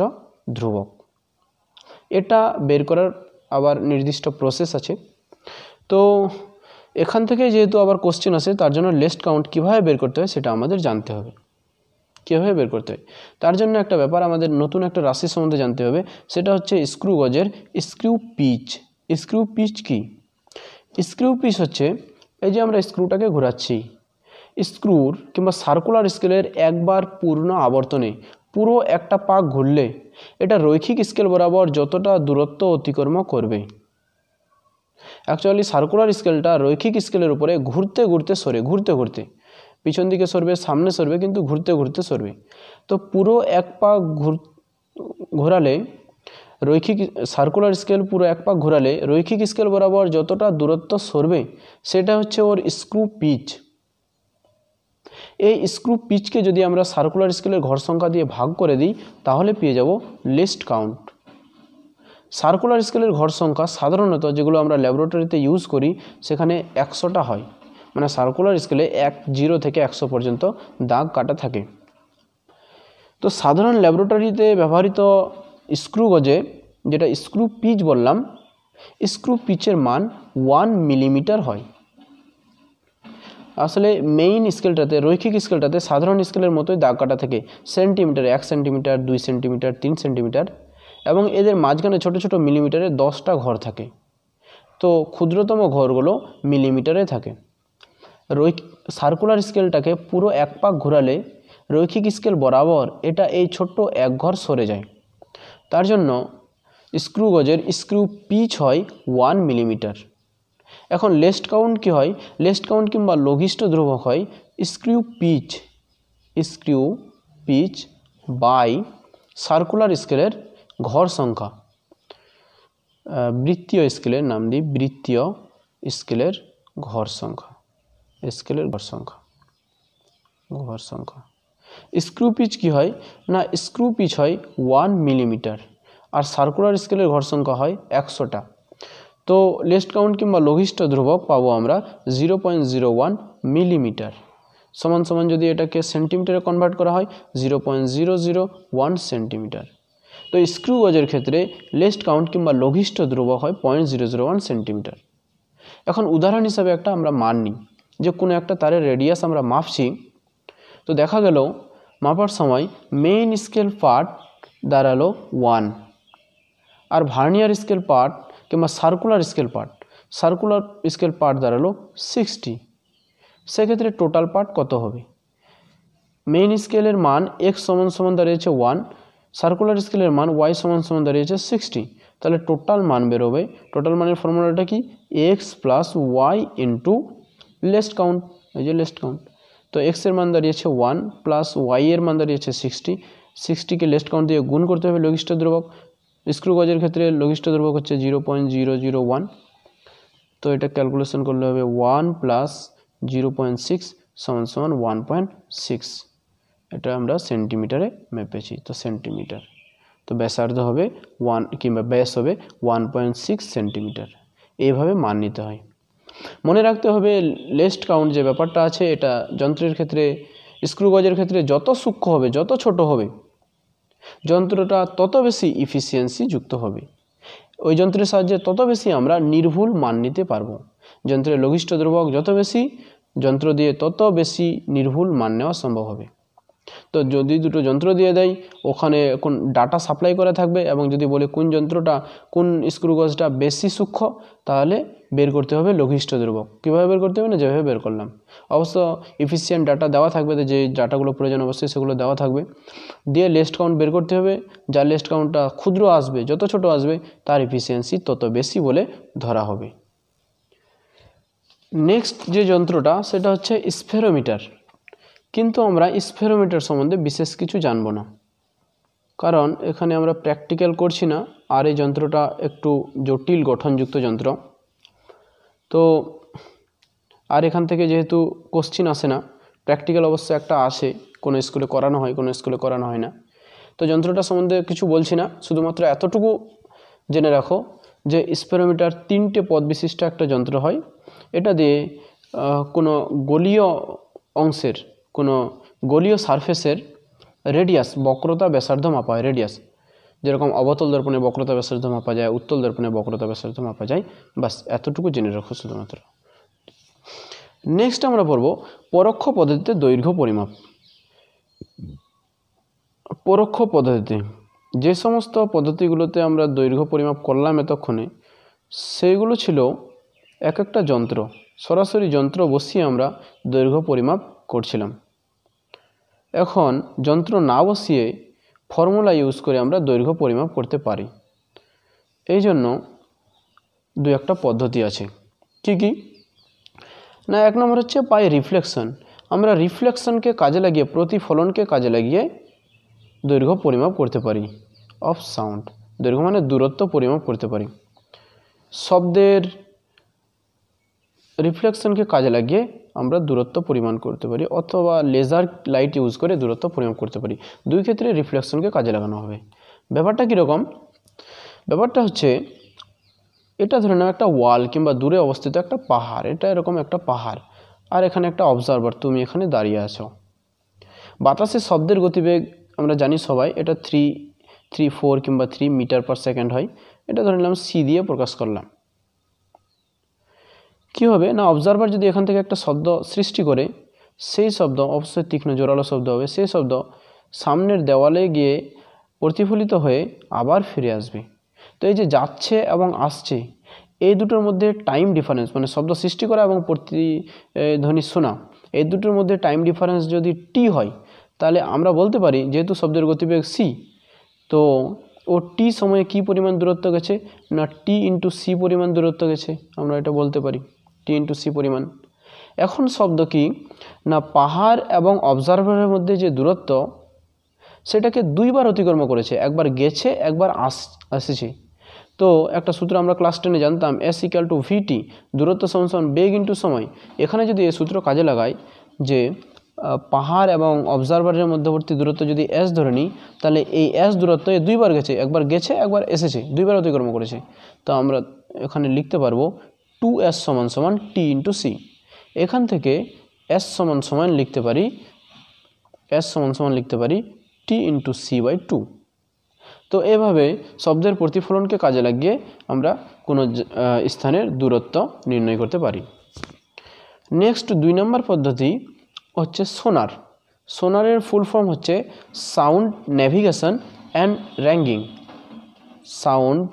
ধ্রুবক এটা বের করার আবার নির্দিষ্ট প্রসেস আছে তো এখান থেকে যেহেতু আবার কোশ্চেন আসে তার জন্য লেস্ট কাউন্ট কীভাবে বের করতে হয় সেটা আমাদের জানতে হবে কীভাবে বের করতে হয় তার জন্য একটা ব্যাপার আমাদের নতুন একটা রাশি সম্বন্ধে জানতে হবে সেটা হচ্ছে স্ক্রু গজের স্ক্রু পিচ স্ক্রু পিচ কি স্ক্রু পিচ হচ্ছে এই যে আমরা স্ক্রুটাকে ঘোরাচ্ছি স্ক্রুর কিংবা সার্কুলার স্কেলের একবার পূর্ণ আবর্তনে পুরো একটা পাক ঘুরলে এটা রৈখিক স্কেল বরাবর যতটা দূরত্ব অতিক্রম করবে অ্যাকচুয়ালি সার্কুলার স্কেলটা রৈখিক স্কেলের উপরে ঘুরতে ঘুরতে সরে ঘুরতে ঘুরতে পিছন দিকে সরবে সামনে সরবে কিন্তু ঘুরতে ঘুরতে সরবে তো পুরো এক পা ঘুর ঘোরালে রৈখিক সার্কুলার স্কেল পুরো এক পাক ঘোরালে রৈখিক স্কেল বরাবর যতটা দূরত্ব সরবে সেটা হচ্ছে ওর স্ক্রু পিচ এই স্ক্রু পিচকে যদি আমরা সার্কুলার স্কেলের ঘর সংখ্যা দিয়ে ভাগ করে দিই তাহলে পেয়ে যাব লিস্ট কাউন্ট সার্কুলার স্কেলের ঘর সংখ্যা সাধারণত যেগুলো আমরা ল্যাবরেটরিতে ইউজ করি সেখানে একশোটা হয় মানে সার্কুলার স্কেলে এক জিরো থেকে একশো পর্যন্ত দাগ কাটা থাকে তো সাধারণ ল্যাবরেটরিতে ব্যবহৃত স্ক্রু গজে যেটা স্ক্রু পিচ বললাম স্ক্রু পিচের মান ওয়ান মিলিমিটার হয় আসলে মেইন স্কেলটাতে রৈখিক স্কেলটাতে সাধারণ স্কেলের মতোই দাগ কাটা থাকে সেন্টিমিটার এক সেন্টিমিটার দুই সেন্টিমিটার তিন সেন্টিমিটার এবং এদের মাঝখানে ছোট ছোট মিলিমিটারে দশটা ঘর থাকে তো ক্ষুদ্রতম ঘরগুলো মিলিমিটারে থাকে রৈক সার্কুলার স্কেলটাকে পুরো এক পাক ঘোরালে রৈখিক স্কেল বরাবর এটা এই ছোট্ট এক ঘর সরে যায় তার জন্য স্ক্রু গজের স্ক্রু পিচ হয় ওয়ান মিলিমিটার এখন লেস্ট কাউন্ট কী হয় লেস্ট কাউন্ট কিংবা লঘিষ্ঠ ধ্রুবক হয় screw pitch screw pitch by circular স্কেলের ঘর সংখ্যা বৃত্তীয় স্কেলের নাম দিই বৃত্তীয় স্কেলের ঘর সংখ্যা স্কেলের ঘর সংখ্যা ঘর সংখ্যা স্ক্রু পিচ কী হয় না স্ক্রু পিচ হয় ওয়ান মিলিমিটার আর সার্কুলার স্কেলের ঘর সংখ্যা হয় একশোটা তো লেস্ট কাউন্ট কিংবা লঘিষ্ঠ ধ্রুবক পাবো আমরা zero point zero one millimetre সমান সমান যদি এটাকে সেন্টিমিটারে কনভার্ট করা হয় zero point zero zero one centimetre তো স্ক্রু গজের ক্ষেত্রে লেস্ট কাউন্ট কিংবা লঘিষ্ঠ ধ্রুবক হয় point zero zero one centimetre এখন উদাহরণ হিসাবে একটা আমরা মান নিই যে কোনো একটা তারের রেডিয়াস আমরা মাপছি তো দেখা গেল মাপার সময় মেইন স্কেল পার্ট দাঁড়ালো ওয়ান আর ভার্নিয়ার স্কেল পার্ট কিংবা circular scale part circular scale part দাঁড়ালো সিক্সটি সেক্ষেত্রে টোটাল পার্ট কত হবে মেইন স্কেলের মান এক্স সমান সমান দাঁড়িয়েছে ওয়ান সার্কুলার স্কেলের মান ওয়াই সমান সমান দাঁড়িয়েছে সিক্সটি তাহলে টোটাল মান বেরোবে টোটাল মানের ফর্মুলাটা কি X plus Y into least count এই যে লেস্ট কাউন্ট তো এক্সের মান দাঁড়িয়েছে ওয়ান প্লাস ওয়াইয়ের এর মান দাঁড়িয়েছে সিক্সটি সিক্সটিকে লেস্ট কাউন্ট দিয়ে গুণ করতে হবে লঘিষ্ঠ ধ্রুবক স্ক্রু গজের ক্ষেত্রে লঘিষ্ঠ ধ্রুবক হচ্ছে zero point zero zero one তো এটা ক্যালকুলেশন করলে হবে one plus zero point six সমান সমান ওয়ান পয়েন্ট সিক্স এটা আমরা সেন্টিমিটারে মেপেছি তো সেন্টিমিটার তো ব্যাসার্ধ হবে ওয়ান কিংবা ব্যাস হবে ওয়ান পয়েন্ট সিক্স সেন্টিমিটার এইভাবে মান নিতে হয় মনে রাখতে হবে লেস্ট কাউন্ট যে ব্যাপারটা আছে এটা যন্ত্রের ক্ষেত্রে স্ক্রু গজের ক্ষেত্রে যত সূক্ষ্ম হবে যত ছোট হবে যন্ত্রটা তত বেশি ইফিসিয়েন্সি যুক্ত হবে ওই যন্ত্রের সাহায্যে তত বেশি আমরা নির্ভুল মান নিতে পারবো যন্ত্রের লঘিষ্ঠ দ্রবক যত বেশি যন্ত্র দিয়ে তত বেশি নির্ভুল মান নেওয়া সম্ভব হবে তো যদি দুটো যন্ত্র দিয়ে দেয় ওখানে কোন ডাটা সাপ্লাই করা থাকবে এবং যদি বলে কোন যন্ত্রটা কোন স্ক্রু গজটা বেশি সূক্ষ্ম তাহলে বের করতে হবে লঘিষ্ঠ দ্রব্য কীভাবে বের করতে হবে না যেভাবে বের করলাম অবশ্য ইফিসিয়েন্ট ডাটা দেওয়া থাকবে যে ডাটাগুলো প্রয়োজন অবশ্যই সেগুলো দেওয়া থাকবে দিয়ে লেস্ট কাউন্ট বের করতে হবে যার লেস্ট কাউন্টটা ক্ষুদ্র আসবে যত ছোট আসবে তার ইফিসিয়েন্সি তত বেশি বলে ধরা হবে নেক্সট যে যন্ত্রটা সেটা হচ্ছে স্পেরোমিটার কিন্তু আমরা স্পেরোমিটার সম্বন্ধে বিশেষ কিছু জানব না কারণ এখানে আমরা প্র্যাকটিক্যাল করছি না আর এই যন্ত্রটা একটু জটিল গঠনযুক্ত যন্ত্র তো আর এখান থেকে যেহেতু কোশ্চিন আসে না প্র্যাকটিক্যাল অবশ্য একটা আসে কোনো স্কুলে করানো হয় কোনো স্কুলে করানো হয় না তো যন্ত্রটা সম্বন্ধে কিছু বলছি না শুধুমাত্র এতটুকু জেনে রাখো যে স্পেরোমিটার তিনটে পদ বিশিষ্ট একটা যন্ত্র হয় এটা দিয়ে কোনো গলীয় অংশের কোনো গলীয় সারফেসের রেডিয়াস বক্রতা ব্যাসার্ধ মাপা হয় রেডিয়াস যেরকম অবতল দর্পণে বক্রতা ব্যাসার্ধ মাপা যায় উত্তল দর্পণে বক্রতা ব্যাসার্ধ মাপা যায় বাস এতটুকু জেনে রাখো শুধুমাত্র নেক্সট আমরা পড়ব পরোক্ষ পদ্ধতিতে দৈর্ঘ্য পরিমাপ পরোক্ষ পদ্ধতিতে যে সমস্ত পদ্ধতিগুলোতে আমরা দৈর্ঘ্য পরিমাপ করলাম এতক্ষণে সেইগুলো ছিল এক একটা যন্ত্র সরাসরি যন্ত্র বসিয়ে আমরা দৈর্ঘ্য পরিমাপ করছিলাম এখন যন্ত্র না বসিয়ে ফর্মুলা ইউজ করে আমরা দৈর্ঘ্য পরিমাপ করতে পারি এই জন্য দু একটা পদ্ধতি আছে কি কি না এক নম্বর হচ্ছে পাই রিফ্লেকশন আমরা রিফ্লেকশনকে কাজে লাগিয়ে প্রতিফলনকে কাজে লাগিয়ে দৈর্ঘ্য পরিমাপ করতে পারি অফ সাউন্ড দৈর্ঘ্য মানে দূরত্ব পরিমাপ করতে পারি শব্দের রিফ্লেকশনকে কাজে লাগিয়ে আমরা দূরত্ব পরিমাণ করতে পারি অথবা লেজার লাইট ইউজ করে দূরত্ব পরিমাণ করতে পারি দুই ক্ষেত্রে রিফ্লেকশনকে কাজে লাগানো হবে ব্যাপারটা কীরকম ব্যাপারটা হচ্ছে এটা ধরে নাও একটা ওয়াল কিংবা দূরে অবস্থিত একটা পাহাড় এটা এরকম একটা পাহাড় আর এখানে একটা অবজারভার তুমি এখানে দাঁড়িয়ে আছো বাতাসের শব্দের গতিবেগ আমরা জানি সবাই এটা থ্রি থ্রি ফোর কিংবা থ্রি মিটার পার সেকেন্ড হয় এটা ধরে নিলাম সি দিয়ে প্রকাশ করলাম কি হবে না অবজারভার যদি এখান থেকে একটা শব্দ সৃষ্টি করে সেই শব্দ অবশ্যই তীক্ষ্ণ জোরালো শব্দ হবে সেই শব্দ সামনের দেওয়ালে গিয়ে প্রতিফলিত হয়ে আবার ফিরে আসবে তো এই যে যাচ্ছে এবং আসছে এই দুটোর মধ্যে টাইম ডিফারেন্স মানে শব্দ সৃষ্টি করা এবং প্রতিধ্বনি শোনা এই দুটোর মধ্যে টাইম ডিফারেন্স যদি টি হয় তাহলে আমরা বলতে পারি যেহেতু শব্দের গতিবেগ সি তো ও টি সময়ে কি পরিমাণ দূরত্ব গেছে না টি ইন্টু সি পরিমাণ দূরত্ব গেছে আমরা এটা বলতে পারি টি ইন্টু সি পরিমাণ এখন শব্দ কি না পাহাড় এবং অবজারভারের মধ্যে যে দূরত্ব সেটাকে দুইবার অতিক্রম করেছে একবার গেছে একবার আস আসেছে তো একটা সূত্র আমরা ক্লাস টেনে জানতাম এস ইকাল টু ভিটি দূরত্ব সমান বেগ ইন্টু সময় এখানে যদি এ সূত্র কাজে লাগাই যে পাহাড় এবং অবজারভারের মধ্যবর্তী দূরত্ব যদি এস ধরে নিই তাহলে এই এস দূরত্ব এ দুইবার গেছে একবার গেছে একবার এসেছে দুইবার অতিক্রম করেছে তো আমরা এখানে লিখতে পারবো টু এস সমান সমান টি ইন্টু সি এখান থেকে এস সমান সমান লিখতে পারি এস সমান সমান লিখতে পারি T into C by two তো এভাবে শব্দের প্রতিফলনকে কাজে লাগিয়ে আমরা কোনো স্থানের দূরত্ব নির্ণয় করতে পারি নেক্সট দুই নম্বর পদ্ধতি হচ্ছে সোনার সোনারের ফুল ফর্ম হচ্ছে sound navigation and ranging sound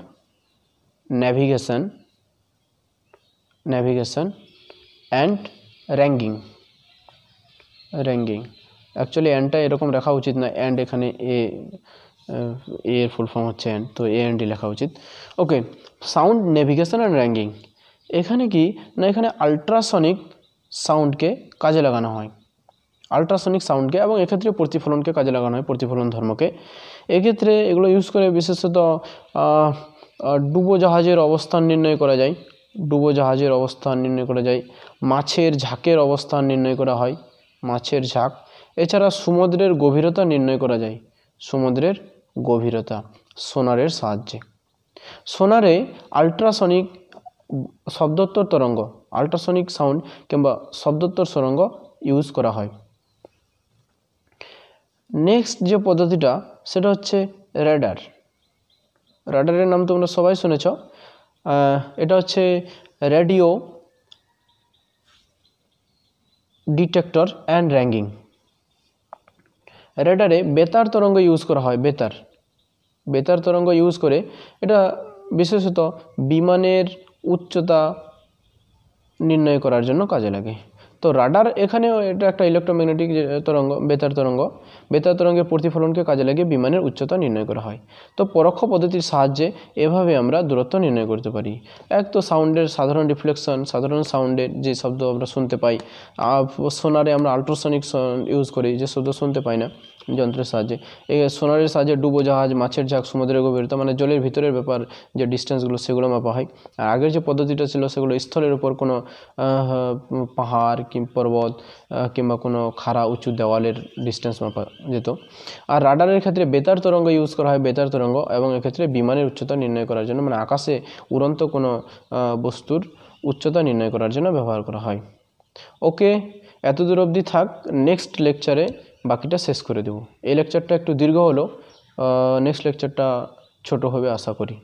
navigation navigation and ranking ranking actually অ্যান্ডটা এরকম রাখা উচিত না অ্যান্ড এখানে এ এর ফুল ফর্ম হচ্ছে অ্যান্ড তো এ অ্যান্ডই লেখা উচিত okay sound navigation and ranking এখানে কি না এখানে আলট্রাসনিক সাউন্ডকে কাজে লাগানো হয় আলট্রাসনিক সাউন্ডকে এবং এক্ষেত্রে প্রতিফলনকে কাজে লাগানো হয় প্রতিফলন ধর্মকে এক্ষেত্রে এগুলো ইউজ করে বিশেষত ডুবো জাহাজের অবস্থান নির্ণয় করা যায় ডুবোজাহাজের অবস্থান নির্ণয় করা যায় মাছের ঝাঁকের অবস্থান নির্ণয় করা হয় মাছের ঝাঁক এছাড়া সমুদ্রের গভীরতা নির্ণয় করা যায় সমুদ্রের গভীরতা সোনারের সাহায্যে সোনারে আল্ট্রাসনিক শব্দোত্তর তরঙ্গ আল্ট্রাসনিক সাউন্ড কিংবা শব্দোত্তর তরঙ্গ ইউজ করা হয় নেক্সট যে পদ্ধতিটা সেটা হচ্ছে রেডার রেডারের নাম তোমরা সবাই শুনেছ এটা হচ্ছে রেডিও ডিটেক্টর অ্যান্ড র্যাঙ্গিং রেডারে বেতার তরঙ্গ ইউজ করা হয় বেতার বেতার তরঙ্গ ইউজ করে এটা বিশেষত বিমানের উচ্চতা নির্ণয় করার জন্য কাজে লাগে তো রাডার এখানেও এটা একটা ইলেকট্রোম্যাগনেটিক তরঙ্গ বেতার তরঙ্গ বেতার তরঙ্গের প্রতিফলনকে কাজে লাগিয়ে বিমানের উচ্চতা নির্ণয় করা হয় তো পরোক্ষ পদ্ধতির সাহায্যে এভাবে আমরা দূরত্ব নির্ণয় করতে পারি এক তো সাউন্ডের সাধারণ রিফ্লেকশন সাধারণ সাউন্ডের যে শব্দ আমরা শুনতে পাই সোনারে আমরা আল্ট্রাসনিক ইউজ করি যে শব্দ শুনতে পাই না যন্ত্রের সাহায্যে এই সোনারের সাহায্যে ডুবো জাহাজ মাছের ঝাঁক সমুদ্রের গভীরতা মানে জলের ভিতরের ব্যাপার যে ডিস্টেন্সগুলো সেগুলো মাপা হয় আর আগের যে পদ্ধতিটা ছিল সেগুলো স্থলের উপর কোনো পাহাড় কি পর্বত কিংবা কোনো খাড়া উঁচু দেওয়ালের ডিস্টেন্স মাপা যেত আর রাডারের ক্ষেত্রে বেতার তরঙ্গ ইউজ করা হয় বেতার তরঙ্গ এবং এক্ষেত্রে বিমানের উচ্চতা নির্ণয় করার জন্য মানে আকাশে উড়ন্ত কোনো বস্তুর উচ্চতা নির্ণয় করার জন্য ব্যবহার করা হয় ওকে এত দূর অবধি থাক নেক্সট লেকচারে বাকিটা শেষ করে দেবো এই লেকচারটা একটু দীর্ঘ হলো নেক্সট লেকচারটা ছোট হবে আশা করি